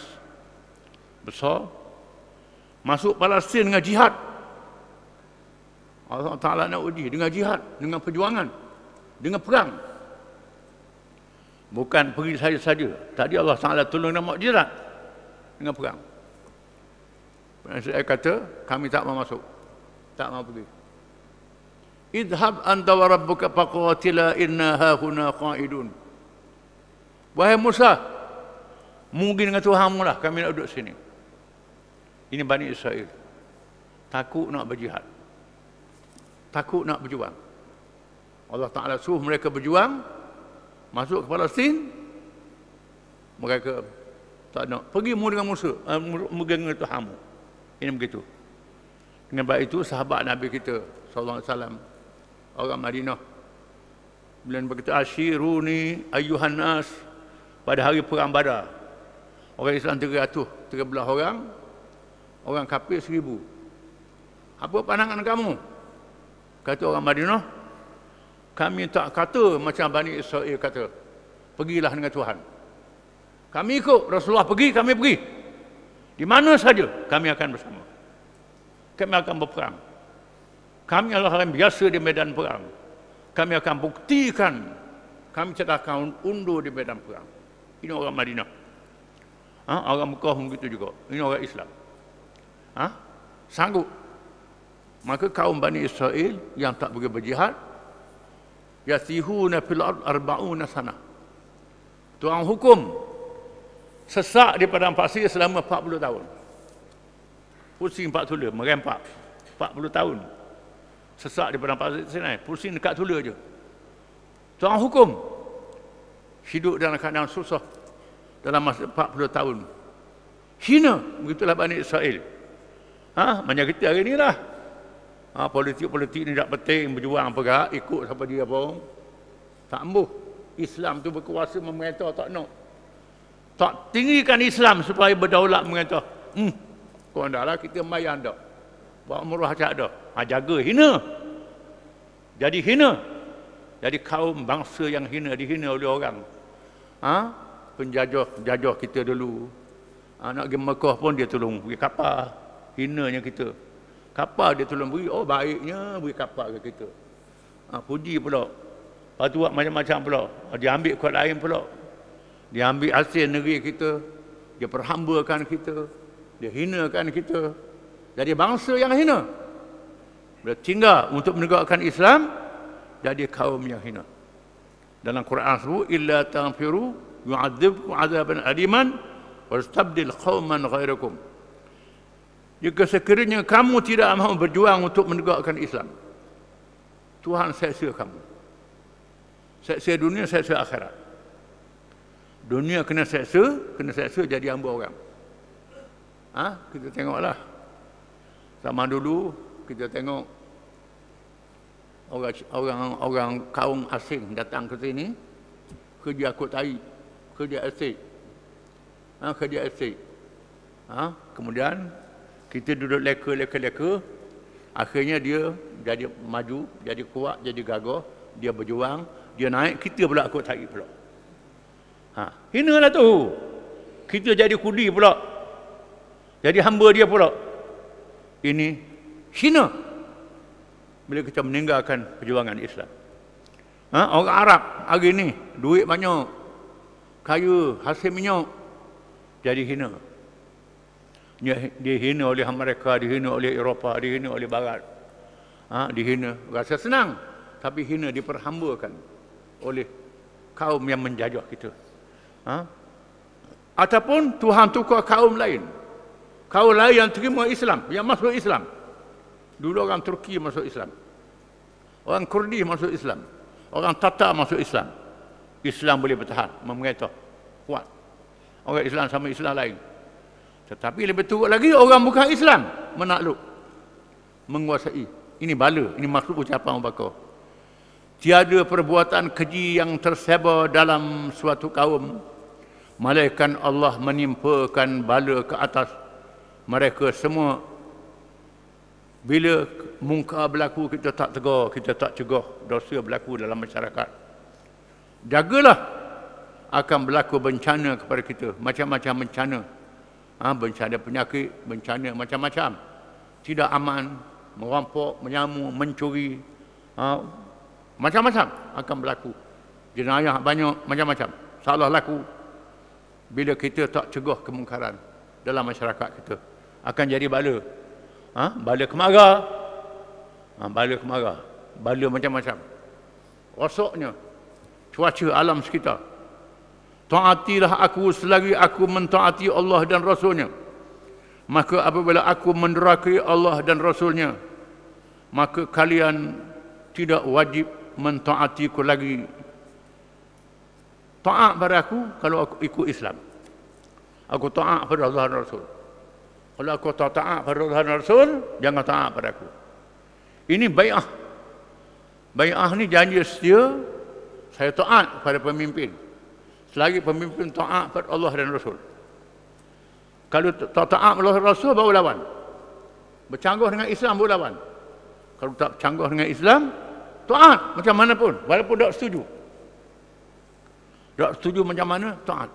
besar masuk Palestin dengan jihad Allah Ta'ala nak uji dengan jihad, dengan perjuangan dengan perang bukan pergi saja-saja tadi Allah Ta'ala tolong dengan mukjizat dengan perang saya kata kami tak mau masuk tak mau pergi idhab anta wa rabbuka faqatila inna hahuna qaidun wahai Musa Mungkin dengan Tuhan mulah kami nak duduk sini. Ini Bani Israel. Takut nak berjihad. Takut nak berjuang. Allah Ta'ala suruh mereka berjuang. Masuk ke Palestin. Mereka tak nak. Pergi mu dengan Musa. Uh, eh, Mungkin dengan Tuhan mu. Ini begitu. Dengan baik itu sahabat Nabi kita. Sallallahu Alaihi Wasallam. Orang Madinah. Bila berkata, Ashiruni ayyuhannas pada hari perang badar. Orang Islam 300, 13 orang. Orang kafir seribu. Apa pandangan kamu? Kata orang Madinah, kami tak kata macam Bani Israel kata, pergilah dengan Tuhan. Kami ikut Rasulullah pergi, kami pergi. Di mana saja kami akan bersama. Kami akan berperang. Kami adalah orang biasa di medan perang. Kami akan buktikan kami tidak akan undur di medan perang. Ini orang Madinah. Ha? Orang Mekah pun begitu juga. Ini orang Islam. Ha? Sanggup. Maka kaum Bani Israel yang tak pergi berjihad, ya yasihuna fil ard arba'una sana. Tuan hukum sesak di padang pasir selama 40 tahun. Pusing empat tulah merempak 40 tahun. Sesak di padang pasir sana. pusing dekat tulah je. Tuan hukum hidup dalam keadaan susah, dalam masa 40 tahun. Hina begitulah Bani Israel. Ha, macam kita hari ni lah. Ha, politik-politik ni tak penting berjuang apa gak, ikut siapa dia pun. Tak ambuh. Islam tu berkuasa memerintah tak nak. Tak tinggikan Islam supaya berdaulat memerintah. Hmm. Kau dah lah, kita mayang dah. bawa murah tak dah. Ha, jaga hina. Jadi hina. Jadi kaum bangsa yang hina dihina oleh orang. Ha? penjajah jajah kita dulu. Ha, nak pergi Mekah pun dia tolong pergi kapal. Hinanya kita. Kapal dia tolong beri. Oh baiknya beri kapal ke kita. Ha, puji pula. Lepas tu buat macam-macam pula. Ah, dia ambil kuat lain pula. Dia ambil hasil negeri kita. Dia perhambakan kita. Dia hinakan kita. Jadi bangsa yang hina. Bila tinggal untuk menegakkan Islam. Jadi kaum yang hina. Dalam Quran sebut. Illa tanfiru yu'adzibkum azaban aliman wastabdil qauman ghairakum jika sekiranya kamu tidak mahu berjuang untuk menegakkan Islam Tuhan seksa kamu seksa dunia seksa akhirat dunia kena seksa kena seksa jadi hamba orang Ah, ha? kita tengoklah sama dulu kita tengok orang orang orang kaum asing datang ke sini kerja aku tarik kerja asyik. Ha, kerja asyik. Ha, kemudian kita duduk leka-leka-leka. Akhirnya dia jadi maju, jadi kuat, jadi gagah. Dia berjuang, dia naik. Kita pula aku tarik pula. Ha, hina lah tu. Kita jadi kudi pula. Jadi hamba dia pula. Ini hina. Bila kita meninggalkan perjuangan Islam. Ha, orang Arab hari ini duit banyak. Kayu, hasil minyak, jadi hina. Dia, dia hina oleh Amerika, dihina oleh Eropah, dihina oleh Barat. Ha, dihina, rasa senang. Tapi hina diperhambakan oleh kaum yang menjajah kita. Ha? Ataupun Tuhan tukar kaum lain. Kaum lain yang terima Islam, yang masuk Islam. Dulu orang Turki masuk Islam. Orang Kurdi masuk Islam. Orang Tatar masuk Islam. Islam boleh bertahan memerintah kuat orang Islam sama Islam lain tetapi lebih teruk lagi orang bukan Islam menakluk menguasai ini bala ini maksud ucapan Abu Bakar tiada perbuatan keji yang tersebar dalam suatu kaum malaikat Allah menimpakan bala ke atas mereka semua bila muka berlaku kita tak tegur kita tak cegah dosa berlaku dalam masyarakat jagalah akan berlaku bencana kepada kita macam-macam bencana ha, bencana penyakit bencana macam-macam tidak aman merampok menyamu mencuri ha, macam-macam akan berlaku jenayah banyak macam-macam salah laku bila kita tak cegah kemungkaran dalam masyarakat kita akan jadi bala ha? bala kemarah ha, bala kemarah bala macam-macam rosoknya cuaca alam sekitar. Taatilah aku selagi aku mentaati Allah dan Rasulnya. Maka apabila aku menderakai Allah dan Rasulnya, maka kalian tidak wajib mentaati aku lagi. Taat pada aku kalau aku ikut Islam. Aku taat pada Allah dan Rasul. Kalau aku tak taat pada Allah dan Rasul, jangan taat pada aku. Ini bai'ah. Bai'ah ni janji setia saya taat kepada pemimpin selagi pemimpin taat kepada Allah dan Rasul kalau tak taat Allah dan Rasul baru lawan bercanggah dengan Islam baru lawan kalau tak bercanggah dengan Islam taat macam mana pun walaupun tak setuju tak setuju macam mana taat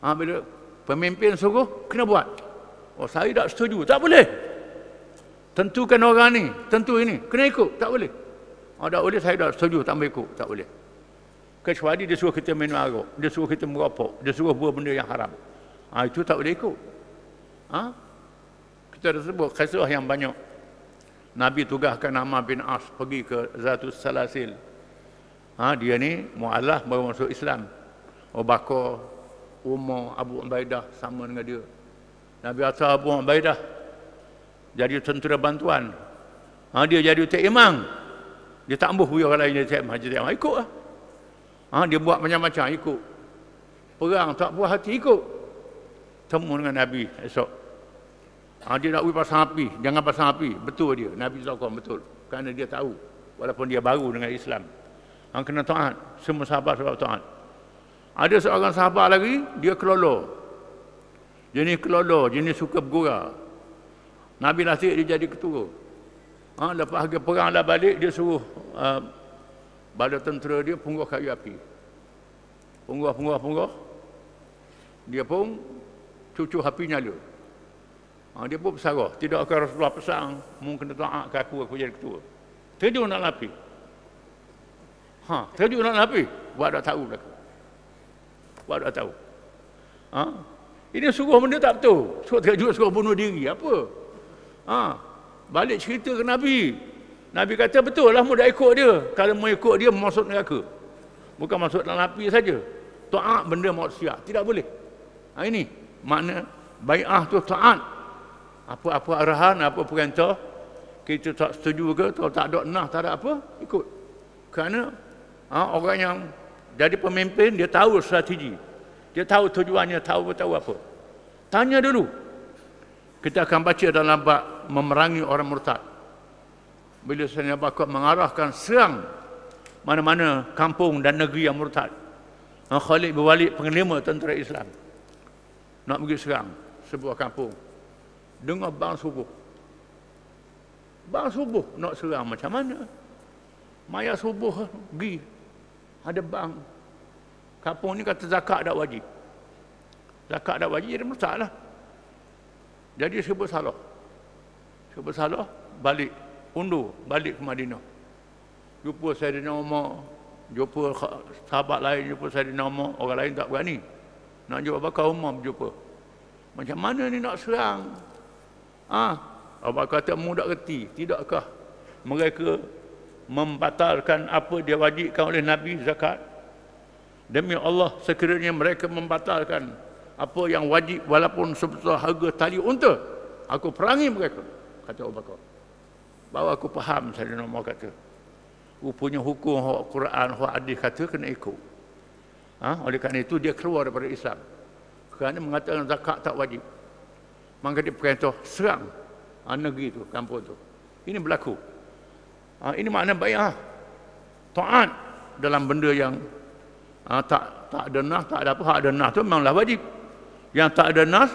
ha, bila pemimpin suruh kena buat oh saya tak setuju tak boleh tentukan orang ni tentu ini kena ikut tak boleh ada oh, boleh saya dah setuju tak boleh ikut tak boleh kecuali dia suruh kita minum arak, dia suruh kita merokok, dia suruh buat benda yang haram. Ha, itu tak boleh ikut. Ha? Kita dah sebut kisah yang banyak. Nabi tugaskan Amar bin Ash pergi ke Zatul Salasil. Ha, dia ni mu'alah baru masuk Islam. Obakor, Umar, Abu Ubaidah sama dengan dia. Nabi Atta Abu Ubaidah jadi tentera bantuan. Ha, dia jadi tak imam. Dia tak ambuh huyur lain dia tak imam. Dia tak imam. Ikutlah. Ha, dia buat macam-macam, ikut. Perang tak puas hati, ikut. Temu dengan Nabi esok. Ha, dia nak pergi pasang api, jangan pasang api. Betul dia, Nabi SAW betul. Kerana dia tahu, walaupun dia baru dengan Islam. Ha, kena taat, semua sahabat sebab taat. Ada seorang sahabat lagi, dia kelolo. Jenis kelolo, jenis suka bergurau. Nabi Nasir dia jadi ketua. Ha, lepas harga perang dah balik, dia suruh uh, bala tentera dia punggah kayu api. Punggah, punggah, punggah. Dia pun cucu api nyala. Ha, dia pun bersarah. Tidak akan Rasulullah pesan. Mungkin kena taat ke aku, aku jadi ketua. Terjun dalam api. Ha, terjun dalam api. Buat dah tahu belakang. Buat dah tahu. Ha? Ini suruh benda tak betul. Suruh terjun, suruh bunuh diri. Apa? Ha? Balik cerita ke Nabi. Nabi kata betul lah mudah ikut dia. Kalau mau ikut dia masuk neraka. Bukan masuk dalam api saja. Taat benda maksiat. Tidak boleh. Ha, ini makna bai'ah tu taat. Apa-apa arahan, apa perintah. Kita tak setuju ke, tak, tak ada nah, tak ada apa. Ikut. Kerana ha, orang yang jadi pemimpin, dia tahu strategi. Dia tahu tujuannya, tahu tahu apa. Tanya dulu. Kita akan baca dalam bab memerangi orang murtad bila Sayyidina Abu Bakar mengarahkan serang mana-mana kampung dan negeri yang murtad. Khalid bin Walid penglima tentera Islam nak pergi serang sebuah kampung. Dengar bang subuh. Bang subuh nak serang macam mana? Maya subuh pergi ada bang kampung ni kata zakat tak wajib. Zakat tak wajib dia murtad lah. Jadi sebut salah. Sebut salah balik undur balik ke Madinah. Jumpa Saidina Umar, jumpa sahabat lain, jumpa Saidina Umar, orang lain tak berani. Nak jumpa Abu Bakar Umar berjumpa. Macam mana ni nak serang? Ah, ha? Abu Bakar tak mudah reti, tidakkah mereka membatalkan apa dia wajibkan oleh Nabi zakat? Demi Allah sekiranya mereka membatalkan apa yang wajib walaupun sebesar harga tali unta, aku perangi mereka. Kata Abu Bakar. Baru aku faham saya nama kata. Rupanya hukum hak Quran, hak hadis kata kena ikut. Ha? Oleh kerana itu dia keluar daripada Islam. Kerana mengatakan zakat tak wajib. Maka dia perintah serang ha, negeri itu, kampung itu. Ini berlaku. Ha, ini makna baik. Ha? Taat dalam benda yang ha, tak tak ada nas, tak ada apa. Hak ada nas itu memanglah wajib. Yang tak ada nas,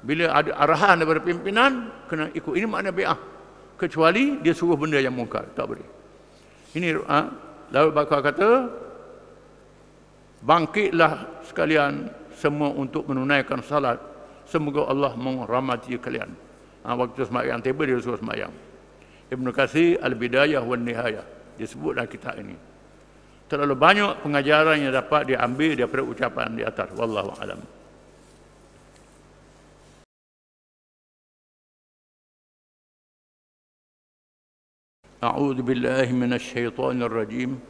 bila ada arahan daripada pimpinan, kena ikut. Ini makna bi'ah kecuali dia suruh benda yang mungkar tak boleh ini ha? Laut Bakar kata bangkitlah sekalian semua untuk menunaikan salat semoga Allah mengrahmati kalian ha, waktu semayang tiba dia suruh semayang Ibn Kasih Al-Bidayah wa Nihayah dia sebut dalam kitab ini terlalu banyak pengajaran yang dapat diambil daripada ucapan di atas Wallahu a'lam. أعوذ بالله من الشيطان الرجيم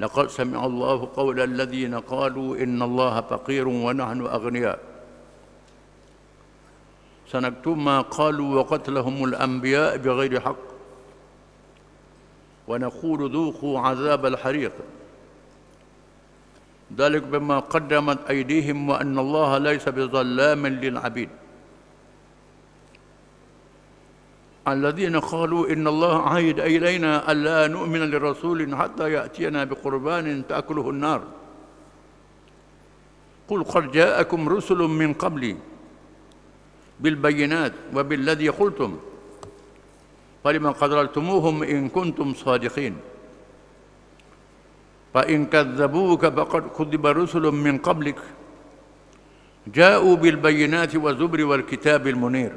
لقد سمع الله قول الذين قالوا إن الله فقير ونحن أغنياء سنكتب ما قالوا وقتلهم الأنبياء بغير حق ونقول ذوقوا عذاب الحريق ذلك بما قدمت أيديهم وأن الله ليس بظلام للعبيد الذين قالوا إن الله عهد إلينا ألا نؤمن لرسول حتى يأتينا بقربان تأكله النار قل قد جاءكم رسل من قبلي بالبينات وبالذي قلتم فلما قدرتموهم إن كنتم صادقين فإن كذبوك فقد كذب رسل من قبلك جاءوا بالبينات والزبر والكتاب المنير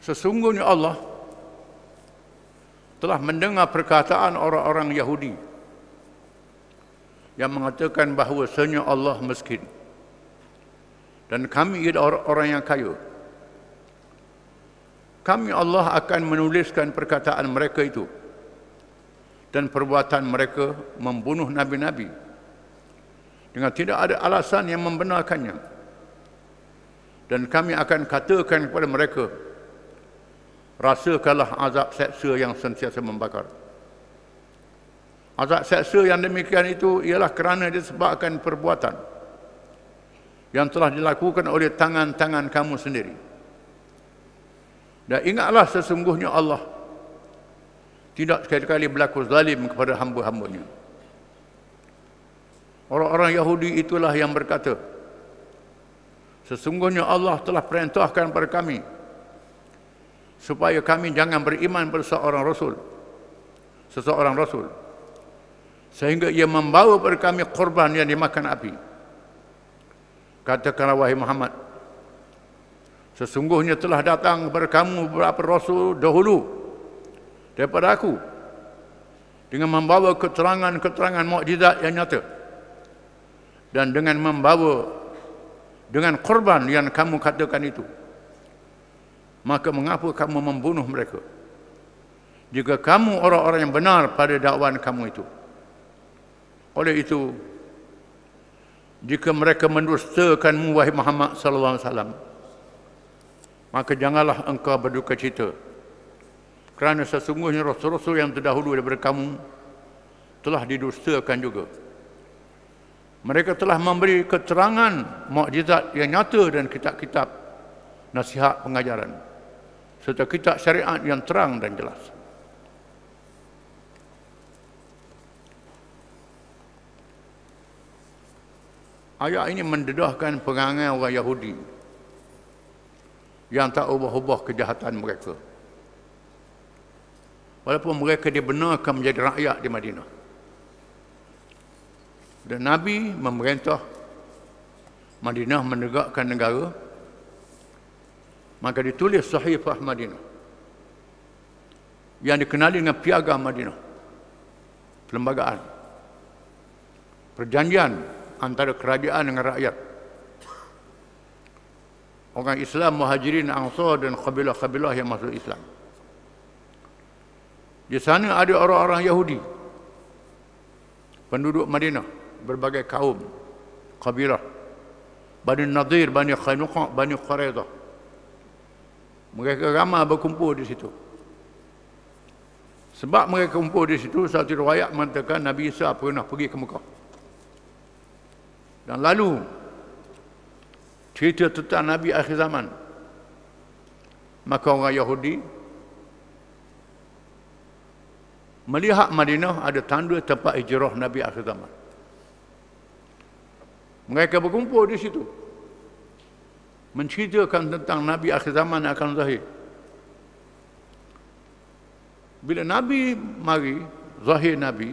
sesungguhnya Allah telah mendengar perkataan orang-orang Yahudi yang mengatakan bahawa sesungguhnya Allah miskin dan kami ialah orang-orang yang kaya. Kami Allah akan menuliskan perkataan mereka itu dan perbuatan mereka membunuh Nabi-Nabi dengan tidak ada alasan yang membenarkannya. Dan kami akan katakan kepada mereka, rasakanlah azab seksa yang sentiasa membakar. Azab seksa yang demikian itu ialah kerana disebabkan perbuatan yang telah dilakukan oleh tangan-tangan kamu sendiri. Dan ingatlah sesungguhnya Allah tidak sekali-kali berlaku zalim kepada hamba-hambanya. Orang-orang Yahudi itulah yang berkata, Sesungguhnya Allah telah perintahkan kepada kami, supaya kami jangan beriman pada seorang rasul seseorang rasul sehingga ia membawa kepada kami korban yang dimakan api katakanlah wahai Muhammad sesungguhnya telah datang kepada kamu beberapa rasul dahulu daripada aku dengan membawa keterangan-keterangan mukjizat yang nyata dan dengan membawa dengan korban yang kamu katakan itu maka mengapa kamu membunuh mereka? Jika kamu orang-orang yang benar pada dakwaan kamu itu. Oleh itu, jika mereka mendustakanmu wahai Muhammad sallallahu alaihi wasallam maka janganlah engkau berduka cita kerana sesungguhnya rasul-rasul yang terdahulu daripada kamu telah didustakan juga mereka telah memberi keterangan mukjizat yang nyata dan kitab-kitab nasihat pengajaran serta kitab syariat yang terang dan jelas. Ayat ini mendedahkan pengangan orang Yahudi yang tak ubah-ubah kejahatan mereka. Walaupun mereka dibenarkan menjadi rakyat di Madinah. Dan Nabi memerintah Madinah menegakkan negara Maka ditulis Sahifah Madinah. Yang dikenali dengan Piaga Madinah. Perlembagaan. Perjanjian antara kerajaan dengan rakyat. Orang Islam, muhajirin, ansar dan kabilah-kabilah yang masuk Islam. Di sana ada orang-orang Yahudi. Penduduk Madinah. Berbagai kaum. Kabilah. Bani Nadir, Bani Khainuqa, Bani Quraidah mereka ramai berkumpul di situ sebab mereka kumpul di situ satu riwayat mengatakan Nabi Isa pernah pergi ke Mekah dan lalu cerita tentang Nabi akhir zaman maka orang Yahudi melihat Madinah ada tanda tempat hijrah Nabi akhir zaman mereka berkumpul di situ menceritakan tentang Nabi akhir zaman yang akan zahir. Bila Nabi mari, zahir Nabi,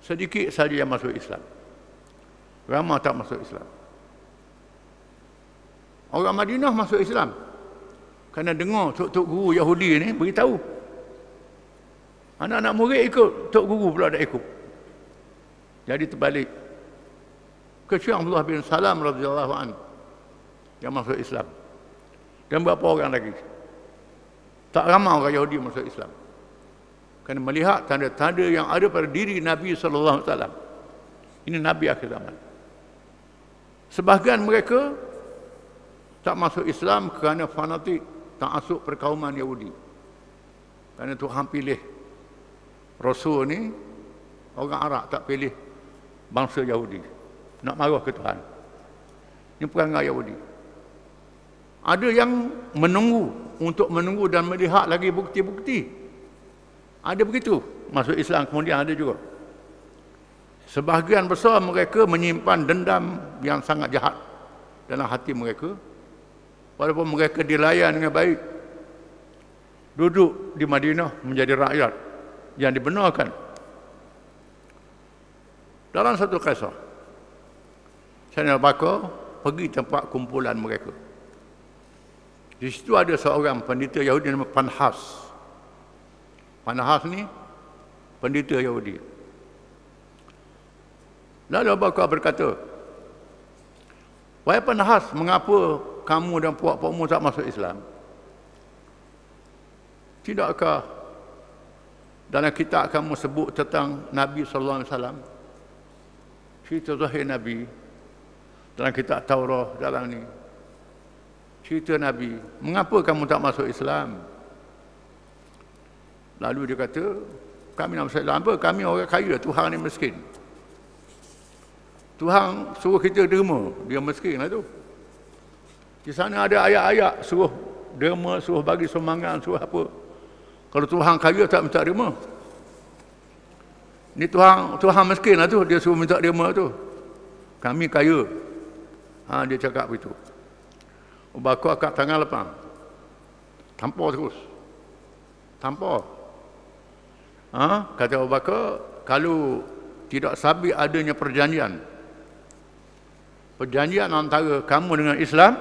sedikit saja yang masuk Islam. Ramah tak masuk Islam. Orang Madinah masuk Islam. Kerana dengar Tok Tok Guru Yahudi ni beritahu. Anak-anak murid ikut, Tok Guru pula tak ikut. Jadi terbalik. Kecuali Allah bin Salam radhiyallahu anhu yang masuk Islam. Dan berapa orang lagi? Tak ramai orang Yahudi masuk Islam. Kerana melihat tanda-tanda yang ada pada diri Nabi sallallahu alaihi wasallam. Ini nabi akhir zaman. Sebahagian mereka tak masuk Islam kerana fanatik tak masuk perkauman Yahudi. Kerana Tuhan pilih Rasul ni orang Arab tak pilih bangsa Yahudi. Nak marah ke Tuhan. Ini perangai Yahudi. Ada yang menunggu untuk menunggu dan melihat lagi bukti-bukti. Ada begitu masuk Islam kemudian ada juga. Sebahagian besar mereka menyimpan dendam yang sangat jahat dalam hati mereka. Walaupun mereka dilayan dengan baik. Duduk di Madinah menjadi rakyat yang dibenarkan. Dalam satu kisah, Sayyidina Bakar pergi tempat kumpulan mereka. Di situ ada seorang pendeta Yahudi nama Panhas. Panhas ni pendeta Yahudi. Lalu Abu Bakar berkata, "Wahai Panhas, mengapa kamu dan puak-puakmu tak masuk Islam? Tidakkah dalam kita akan sebut tentang Nabi sallallahu alaihi wasallam? Cerita zahir Nabi dalam kitab Taurat dalam ni cerita Nabi, mengapa kamu tak masuk Islam? Lalu dia kata, kami nak masuk Islam apa? Kami orang kaya, Tuhan ni miskin. Tuhan suruh kita derma, dia miskin lah tu. Di sana ada ayat-ayat suruh derma, suruh bagi semangat, suruh apa. Kalau Tuhan kaya tak minta derma. Ni Tuhan, Tuhan miskin lah tu, dia suruh minta derma tu. Kami kaya. Ha, dia cakap begitu. Ubah akak tangan lepas. Tampo terus. Tampo. Ha? Kata ubah kalau tidak sabi adanya perjanjian. Perjanjian antara kamu dengan Islam.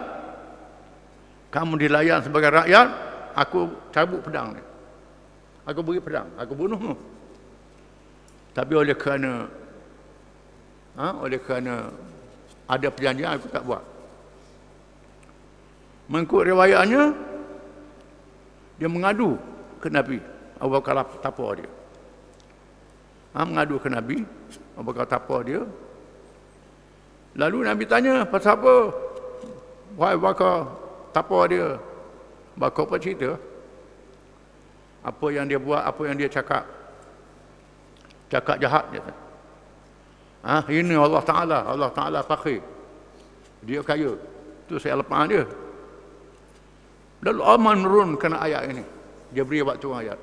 Kamu dilayan sebagai rakyat. Aku cabut pedang ni. Aku beri pedang. Aku bunuh. Tapi oleh kerana ha? oleh kerana ada perjanjian aku tak buat mengikut riwayatnya dia mengadu ke Nabi Abu Bakar tapa dia ha, mengadu ke Nabi Abu Bakar tapa dia lalu Nabi tanya pasal apa Wahai Abu Bakar tapa dia Bakar apa cerita apa yang dia buat, apa yang dia cakap cakap jahat dia kata ha, ini Allah Ta'ala, Allah Ta'ala fakir dia kaya, tu saya lepas dia Lalu Allah menurunkan ayat ini. Dia beri waktu ayat.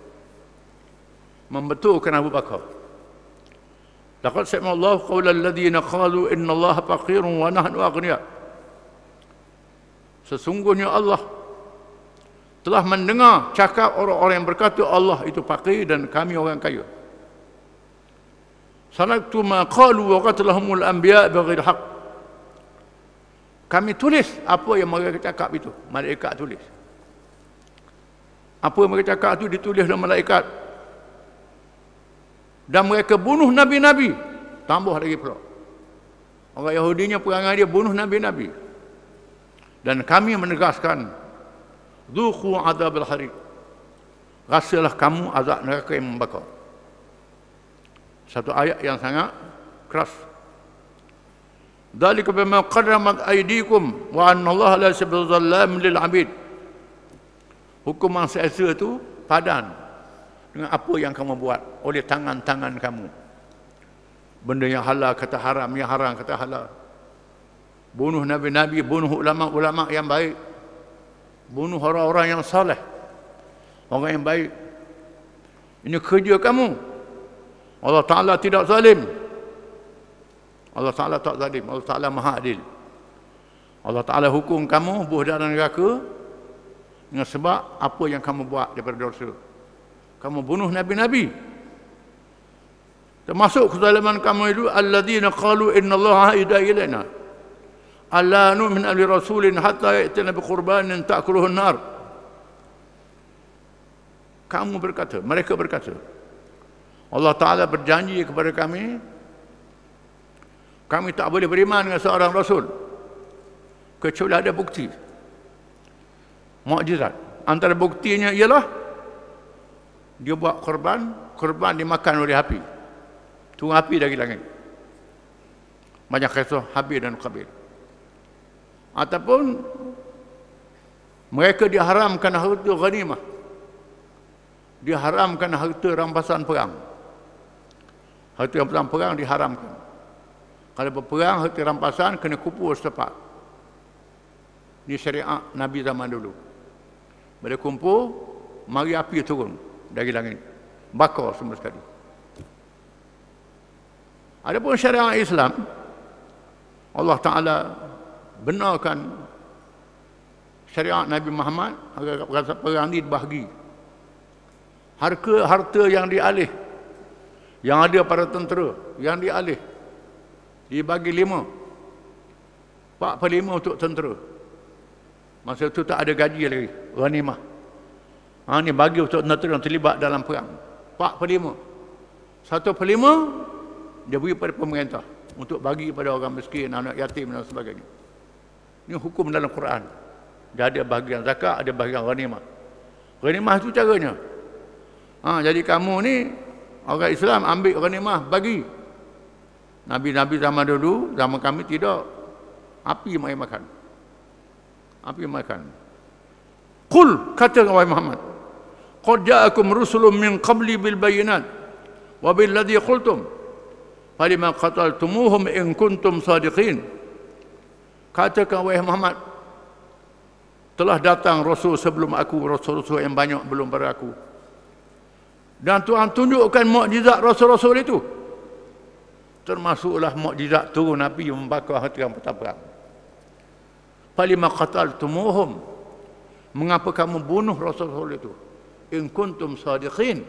Membetulkan Abu Bakar. Laqad sami Allah qawla alladhina qalu inna Allah faqirun wa nahnu aghnia. Sesungguhnya Allah telah mendengar cakap orang-orang yang berkata Allah itu fakir dan kami orang kaya. Sanaktu ma qalu wa qatlahumul anbiya bighir haqq. Kami tulis apa yang mereka cakap itu. Malaikat tulis apa yang mereka cakap itu ditulis oleh malaikat dan mereka bunuh nabi-nabi tambah lagi pula orang Yahudinya perangai dia bunuh nabi-nabi dan kami menegaskan dhuqu adabil harik rasalah kamu azab neraka yang membakar satu ayat yang sangat keras dalika bima qaddamat aydikum wa anna allaha la yusabbu lil abid Hukum mangsa itu padan dengan apa yang kamu buat oleh tangan-tangan kamu. Benda yang halal kata haram, yang haram kata halal. Bunuh nabi-nabi, bunuh ulama-ulama yang baik. Bunuh orang-orang yang saleh. Orang yang baik. Ini kerja kamu. Allah Taala tidak zalim. Allah Taala tak zalim. Allah Taala Maha Adil. Allah Taala hukum kamu buh dalam neraka dengan sebab apa yang kamu buat daripada dosa kamu bunuh nabi-nabi termasuk kezaliman kamu itu alladzina qalu innallaha ida ilaina alla Min Al rasulin hatta ya'tina bi qurbanin ta'kuluhu an-nar kamu berkata mereka berkata Allah taala berjanji kepada kami kami tak boleh beriman dengan seorang rasul kecuali ada bukti mukjizat. Antara buktinya ialah dia buat korban, korban dimakan oleh api. Tunggu api dari langit. Banyak kisah Habib dan Qabil. Ataupun mereka diharamkan harta ghanimah. Diharamkan harta rampasan perang. Harta rampasan perang diharamkan. Kalau berperang, harta rampasan kena kupu setepat. Ini syariat Nabi zaman dulu. Bila kumpul, mari api turun dari langit. Bakar semua sekali. Adapun syariat Islam, Allah Ta'ala benarkan syariat Nabi Muhammad agar perang, perang ini dibahagi. Harga harta yang dialih, yang ada pada tentera, yang dialih, dibagi lima. Empat per lima untuk tentera. Masa itu tak ada gaji lagi. Ghanimah. Ha, ini bagi untuk tentera yang terlibat dalam perang. Empat perlima. Satu perlima, dia beri kepada pemerintah. Untuk bagi kepada orang miskin, anak yatim dan sebagainya. Ini hukum dalam Quran. Dia ada bahagian zakat, ada bahagian ghanimah. Ghanimah itu caranya. Ha, jadi kamu ni orang Islam ambil ghanimah, bagi. Nabi-nabi zaman dulu, zaman kami tidak. Api main makan apa yang makan qul kata wahai Muhammad qad ja'akum rusulun min qabli bil bayyinat wa bil ladhi qultum falima qataltumuhum in kuntum sadiqin katakan wahai Muhammad telah datang rasul sebelum aku rasul-rasul yang banyak belum pada aku dan Tuhan tunjukkan mukjizat rasul-rasul itu termasuklah mukjizat turun Nabi membakar hati yang pertama falima qataltumuhum mengapa kamu bunuh rasul-rasul itu in kuntum sadiqin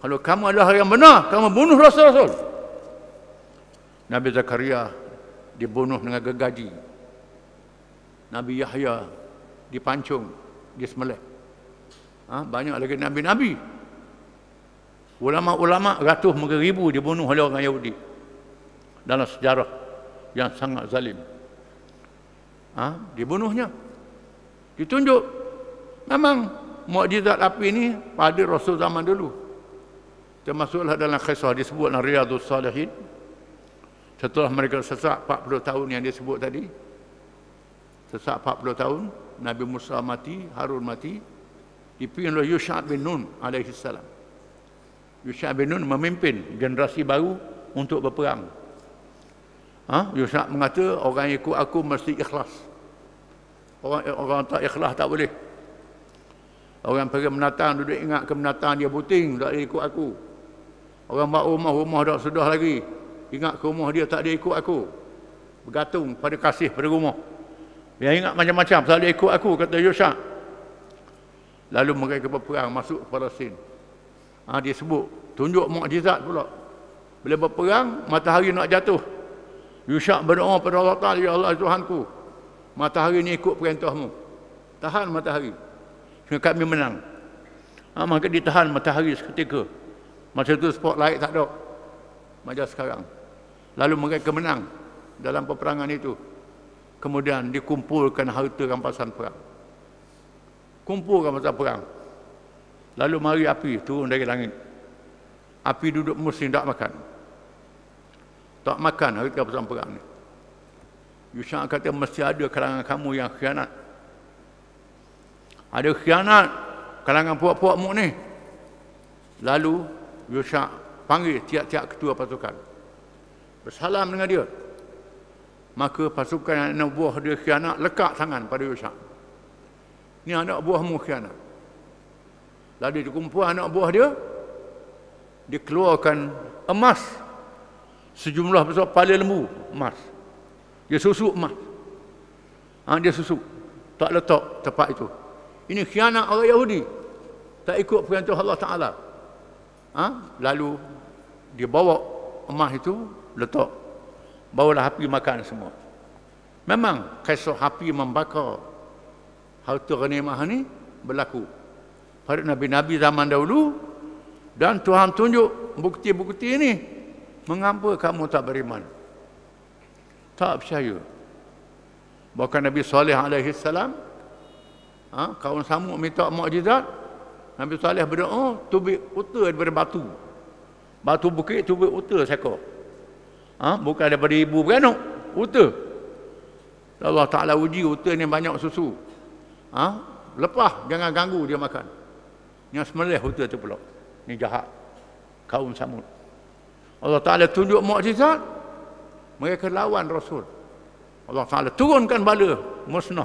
kalau kamu adalah yang benar kamu bunuh rasul-rasul Nabi Zakaria dibunuh dengan gegaji. Nabi Yahya dipancung di ha? banyak lagi nabi-nabi ulama-ulama ratus ribu dibunuh oleh orang Yahudi dalam sejarah yang sangat zalim ha, bunuhnya, Ditunjuk. Memang mukjizat api ini pada Rasul zaman dulu. Termasuklah dalam kisah disebut dalam Riyadhus Salihin. Setelah mereka sesak 40 tahun yang disebut tadi. Sesak 40 tahun. Nabi Musa mati, Harun mati. Dipimpin oleh Yusha' bin Nun alaihi salam. Yusha' bin Nun memimpin generasi baru untuk berperang Ha? Yusuf mengata orang yang ikut aku mesti ikhlas. Orang orang tak ikhlas tak boleh. Orang pergi menatang duduk ingat ke menatang dia buting tak dia ikut aku. Orang buat rumah rumah dah sudah lagi. Ingat ke rumah dia tak dia ikut aku. Bergantung pada kasih pada rumah. Dia ingat macam-macam pasal dia ikut aku kata Yusak. Lalu mereka berperang masuk ke Palestin. Ha, dia sebut tunjuk mukjizat pula. Bila berperang matahari nak jatuh. Yusyak berdoa pada Allah Ta'ala, Ya Allah Tuhanku, matahari ini ikut perintahmu. Tahan matahari. Sehingga kami menang. Ha, maka ditahan matahari seketika. Masa itu spotlight tak ada. Macam sekarang. Lalu mereka menang dalam peperangan itu. Kemudian dikumpulkan harta rampasan perang. Kumpul rampasan perang. Lalu mari api turun dari langit. Api duduk muslim tak makan. Tak makan hari kita pasang perang ni. Yusha' kata mesti ada kalangan kamu yang khianat. Ada khianat kalangan puak-puak mu ni. Lalu Yusha' panggil tiap-tiap ketua pasukan. Bersalam dengan dia. Maka pasukan yang anak buah dia khianat lekat tangan pada Yusha'. Ni anak buah mu khianat. Lalu dia kumpul anak buah dia. Dia keluarkan emas sejumlah besar kepala lembu emas dia susu emas ha, dia susu tak letak tempat itu ini khianat orang Yahudi tak ikut perintah Allah Ta'ala ha? lalu dia bawa emas itu letak bawalah api makan semua memang kisah api membakar harta ghanimah ini berlaku pada Nabi-Nabi zaman dahulu dan Tuhan tunjuk bukti-bukti ini Mengapa kamu tak beriman? Tak percaya. Bahkan Nabi Saleh alaihi salam ha, kaum Samud minta mukjizat, Nabi Saleh berdoa, oh, tubik uta daripada batu. Batu bukit tubik uta sekor. Ha, bukan daripada ibu beranak, uta. Allah Taala uji uta ni banyak susu. Ha, lepas jangan ganggu dia makan. Yang semelih uta tu pula. Ni jahat. Kaum Samud. Allah Ta'ala tunjuk mukjizat mereka lawan Rasul Allah Ta'ala turunkan bala musnah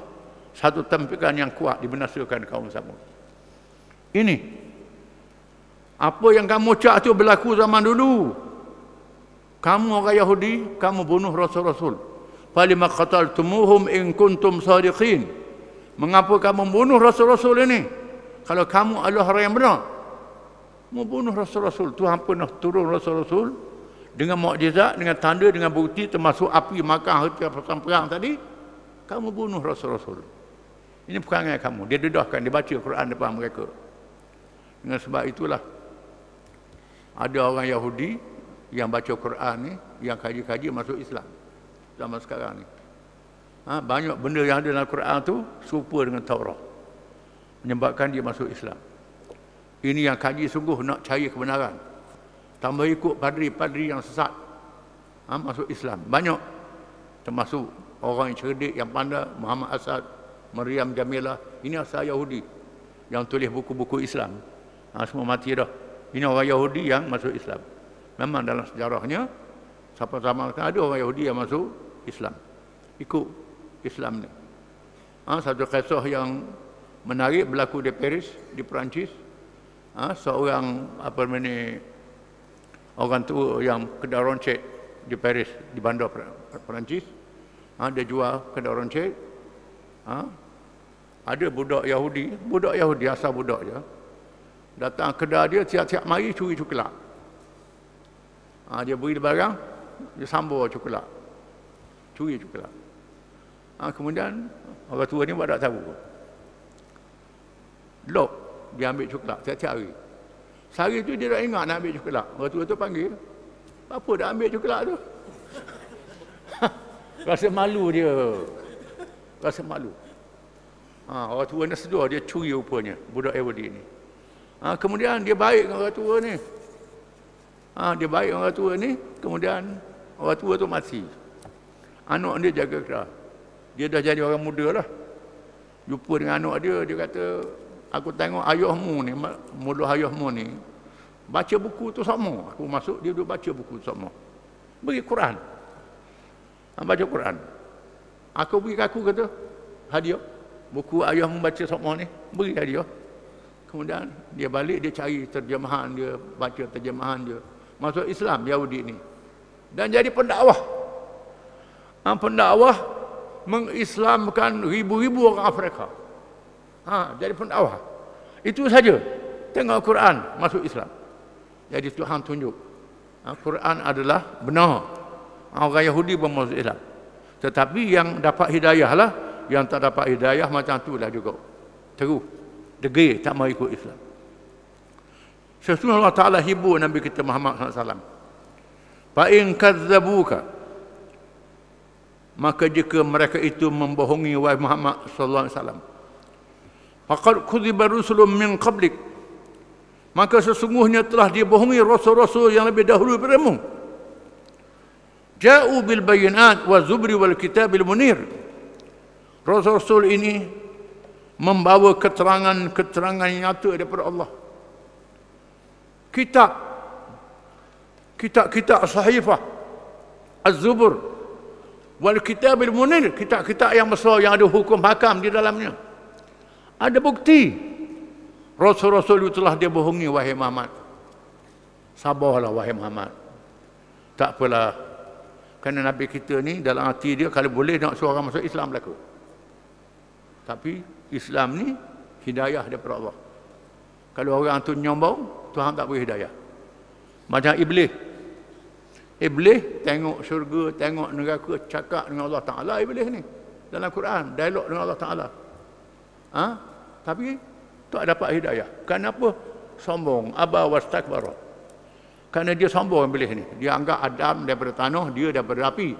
satu tempikan yang kuat dibenasakan kaum Samud ini apa yang kamu cak itu berlaku zaman dulu kamu orang Yahudi kamu bunuh Rasul-Rasul falima qataltumuhum in kuntum sadiqin mengapa kamu bunuh Rasul-Rasul ini kalau kamu adalah orang yang benar mau bunuh Rasul-Rasul Tuhan pernah turun Rasul-Rasul dengan mukjizat dengan tanda dengan bukti termasuk api makan harta pasukan perang tadi kamu bunuh rasul-rasul ini perangai kamu dia dedahkan dia baca Quran depan mereka dengan sebab itulah ada orang Yahudi yang baca Quran ni yang kaji-kaji masuk Islam zaman sekarang ni ha, banyak benda yang ada dalam Quran tu serupa dengan Taurat menyebabkan dia masuk Islam ini yang kaji sungguh nak cari kebenaran tambah ikut padri-padri yang sesat ha, masuk Islam banyak termasuk orang yang cerdik yang pandai Muhammad Asad Meriam Jamila ini asal Yahudi yang tulis buku-buku Islam ha, semua mati dah ini orang Yahudi yang masuk Islam memang dalam sejarahnya siapa sama ada orang Yahudi yang masuk Islam ikut Islam ni ha, satu kisah yang menarik berlaku di Paris di Perancis ha, seorang apa namanya orang tua yang kedai roncet di Paris, di bandar Perancis. Ha, dia jual kedai roncet. Ha, ada budak Yahudi, budak Yahudi asal budak je. Datang kedai dia, tiap-tiap mari curi coklat. Ha, dia beri barang, dia sambung coklat. Curi coklat. Ha, kemudian, orang tua ni buat tak tahu. Lok, dia ambil coklat tiap-tiap Sehari tu dia tak ingat nak ambil coklat. Orang tua tu panggil. Apa dah ambil coklat tu? Rasa malu dia. Rasa malu. Ha, orang tua ni sedua dia curi rupanya. Budak Everdeen ni. Ha, kemudian dia baik dengan orang tua ni. Ha, dia baik dengan orang tua ni. Kemudian orang tua tu mati. Anak dia jaga kerah. Dia dah jadi orang muda lah. Jumpa dengan anak dia. Dia kata aku tengok ayahmu ni, mulut ayahmu ni, baca buku tu sama. Aku masuk, dia duduk baca buku tu sama. Beri Quran. Ha, baca Quran. Aku beri aku kata, hadiah. Buku ayahmu baca sama ni, beri hadiah. Kemudian dia balik, dia cari terjemahan dia, baca terjemahan dia. Masuk Islam, Yahudi ni. Dan jadi pendakwah. Ha, pendakwah mengislamkan ribu-ribu orang Afrika. Ha, dari pendakwah. Itu saja. Tengok Quran masuk Islam. Jadi Tuhan tunjuk. Ha, Quran adalah benar. Orang Yahudi pun masuk Islam. Tetapi yang dapat hidayah lah. Yang tak dapat hidayah macam tu lah juga. Teruh. Degil tak mau ikut Islam. Sesungguhnya Allah Ta'ala hibur Nabi kita Muhammad SAW. Fa'in kazzabuka. Maka jika mereka itu membohongi Wahai Muhammad Sallallahu Alaihi Wasallam faqad kudhiba rusulun min kablik, maka sesungguhnya telah dibohongi rasul-rasul yang lebih dahulu daripadamu Jauh bil bayyinat wa zubri wal kitabil munir rasul-rasul ini membawa keterangan-keterangan yang nyata daripada Allah kitab kitab-kitab sahifah az-zubur wal kitabil munir kitab-kitab yang besar yang ada hukum hakam di dalamnya ada bukti. Rasul-rasul itu telah dia bohongi wahai Muhammad. Sabarlah wahai Muhammad. Tak apalah. Kerana Nabi kita ni dalam hati dia kalau boleh nak suara masuk Islam berlaku. Tapi Islam ni hidayah daripada Allah. Kalau orang tu nyombong, Tuhan tak boleh hidayah. Macam Iblis. Iblis tengok syurga, tengok neraka, cakap dengan Allah Ta'ala Iblis ni. Dalam Quran, dialog dengan Allah Ta'ala ha? tapi tak dapat hidayah kenapa sombong aba wastakbara kerana dia sombong bilis ni dia anggap adam daripada tanah dia daripada api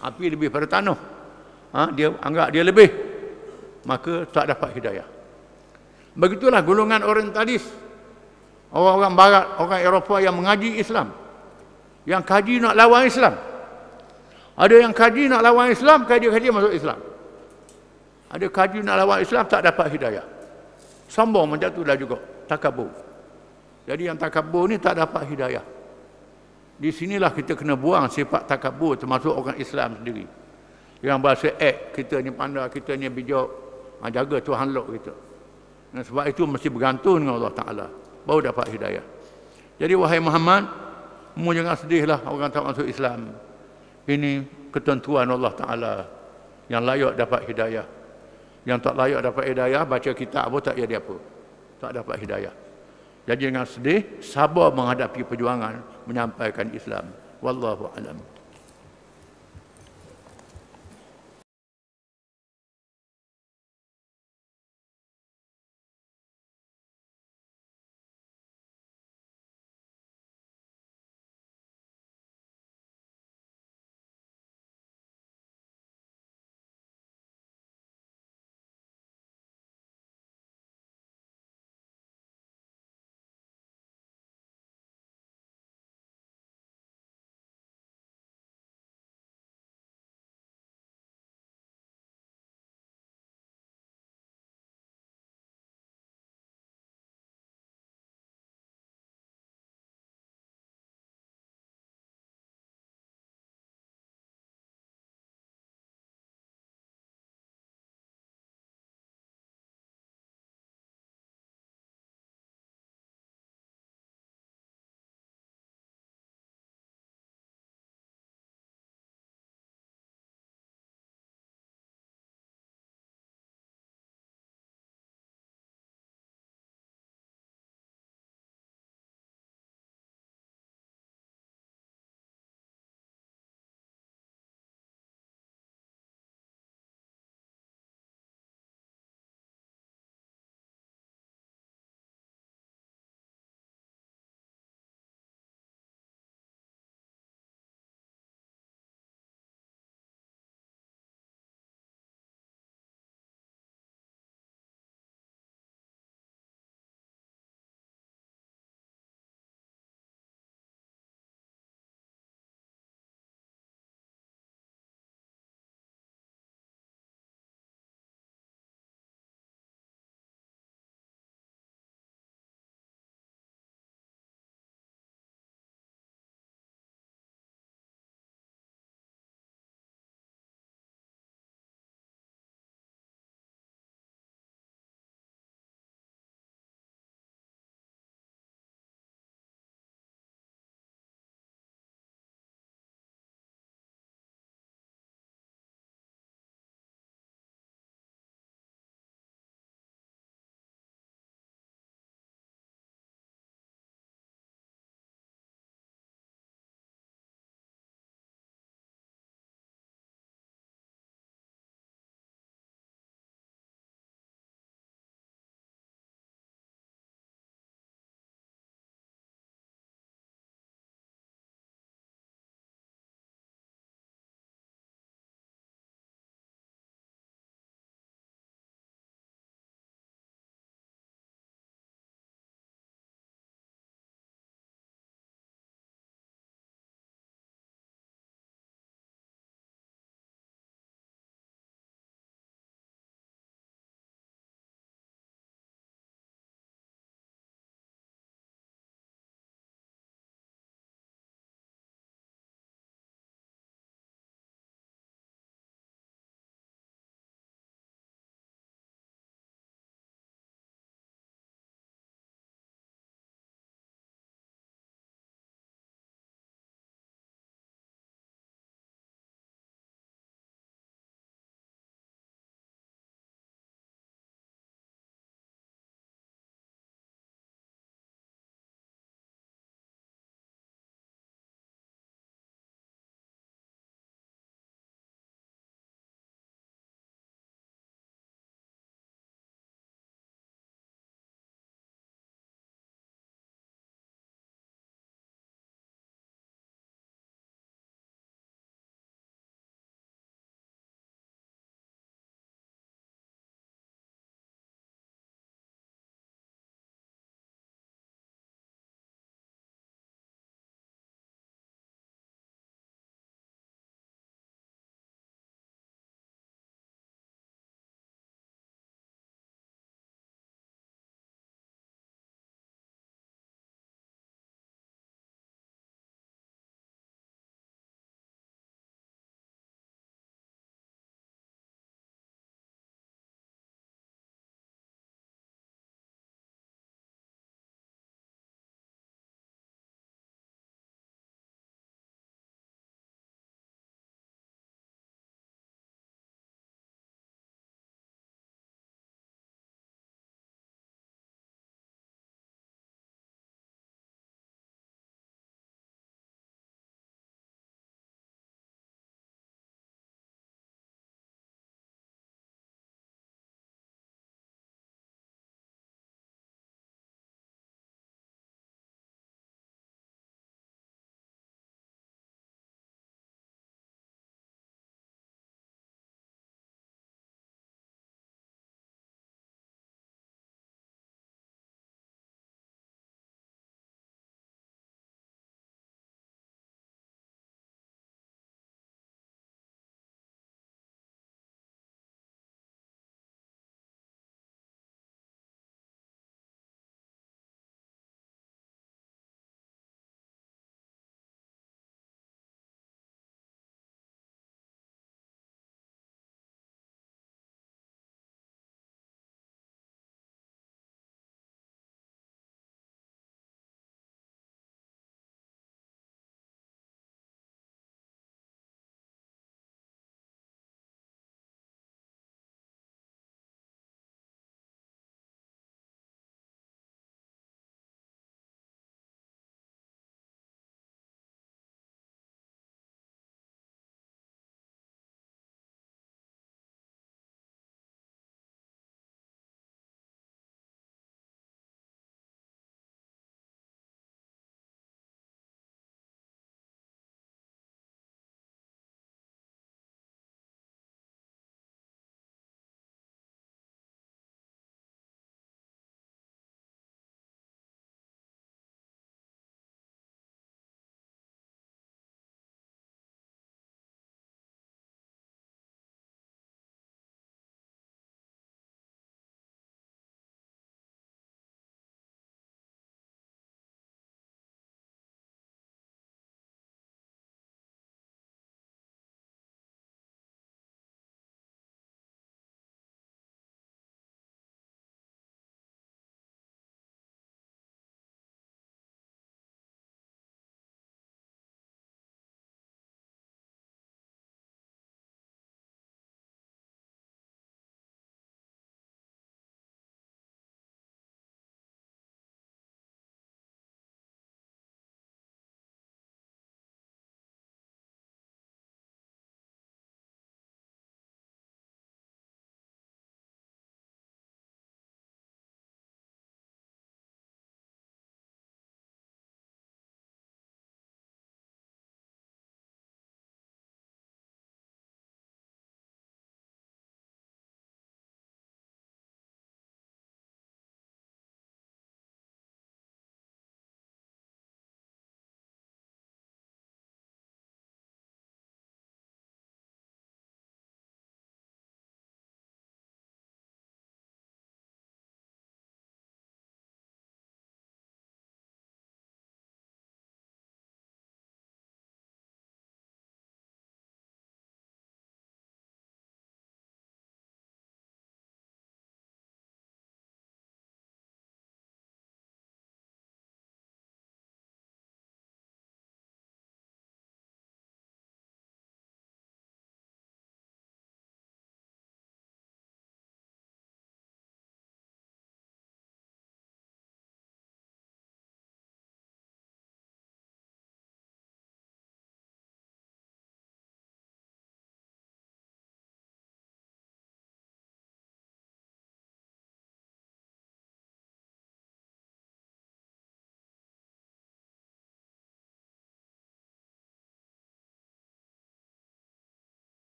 api lebih pada tanah ha? dia anggap dia lebih maka tak dapat hidayah begitulah golongan orientalis orang-orang barat orang Eropah yang mengaji Islam yang kaji nak lawan Islam ada yang kaji nak lawan Islam kaji-kaji masuk Islam ada kaji nak lawan Islam tak dapat hidayah. Sombong macam tu lah juga. Takabur. Jadi yang takabur ni tak dapat hidayah. Di sinilah kita kena buang sifat takabur termasuk orang Islam sendiri. Yang bahasa ek, kita ni pandai, kita ni bijak. Ha, jaga Tuhan lok kita. Dan sebab itu mesti bergantung dengan Allah Ta'ala. Baru dapat hidayah. Jadi wahai Muhammad, mu jangan sedihlah orang tak masuk Islam. Ini ketentuan Allah Ta'ala yang layak dapat hidayah yang tak layak dapat hidayah baca kitab pun tak jadi apa tak dapat hidayah jadi dengan sedih sabar menghadapi perjuangan menyampaikan Islam wallahu alam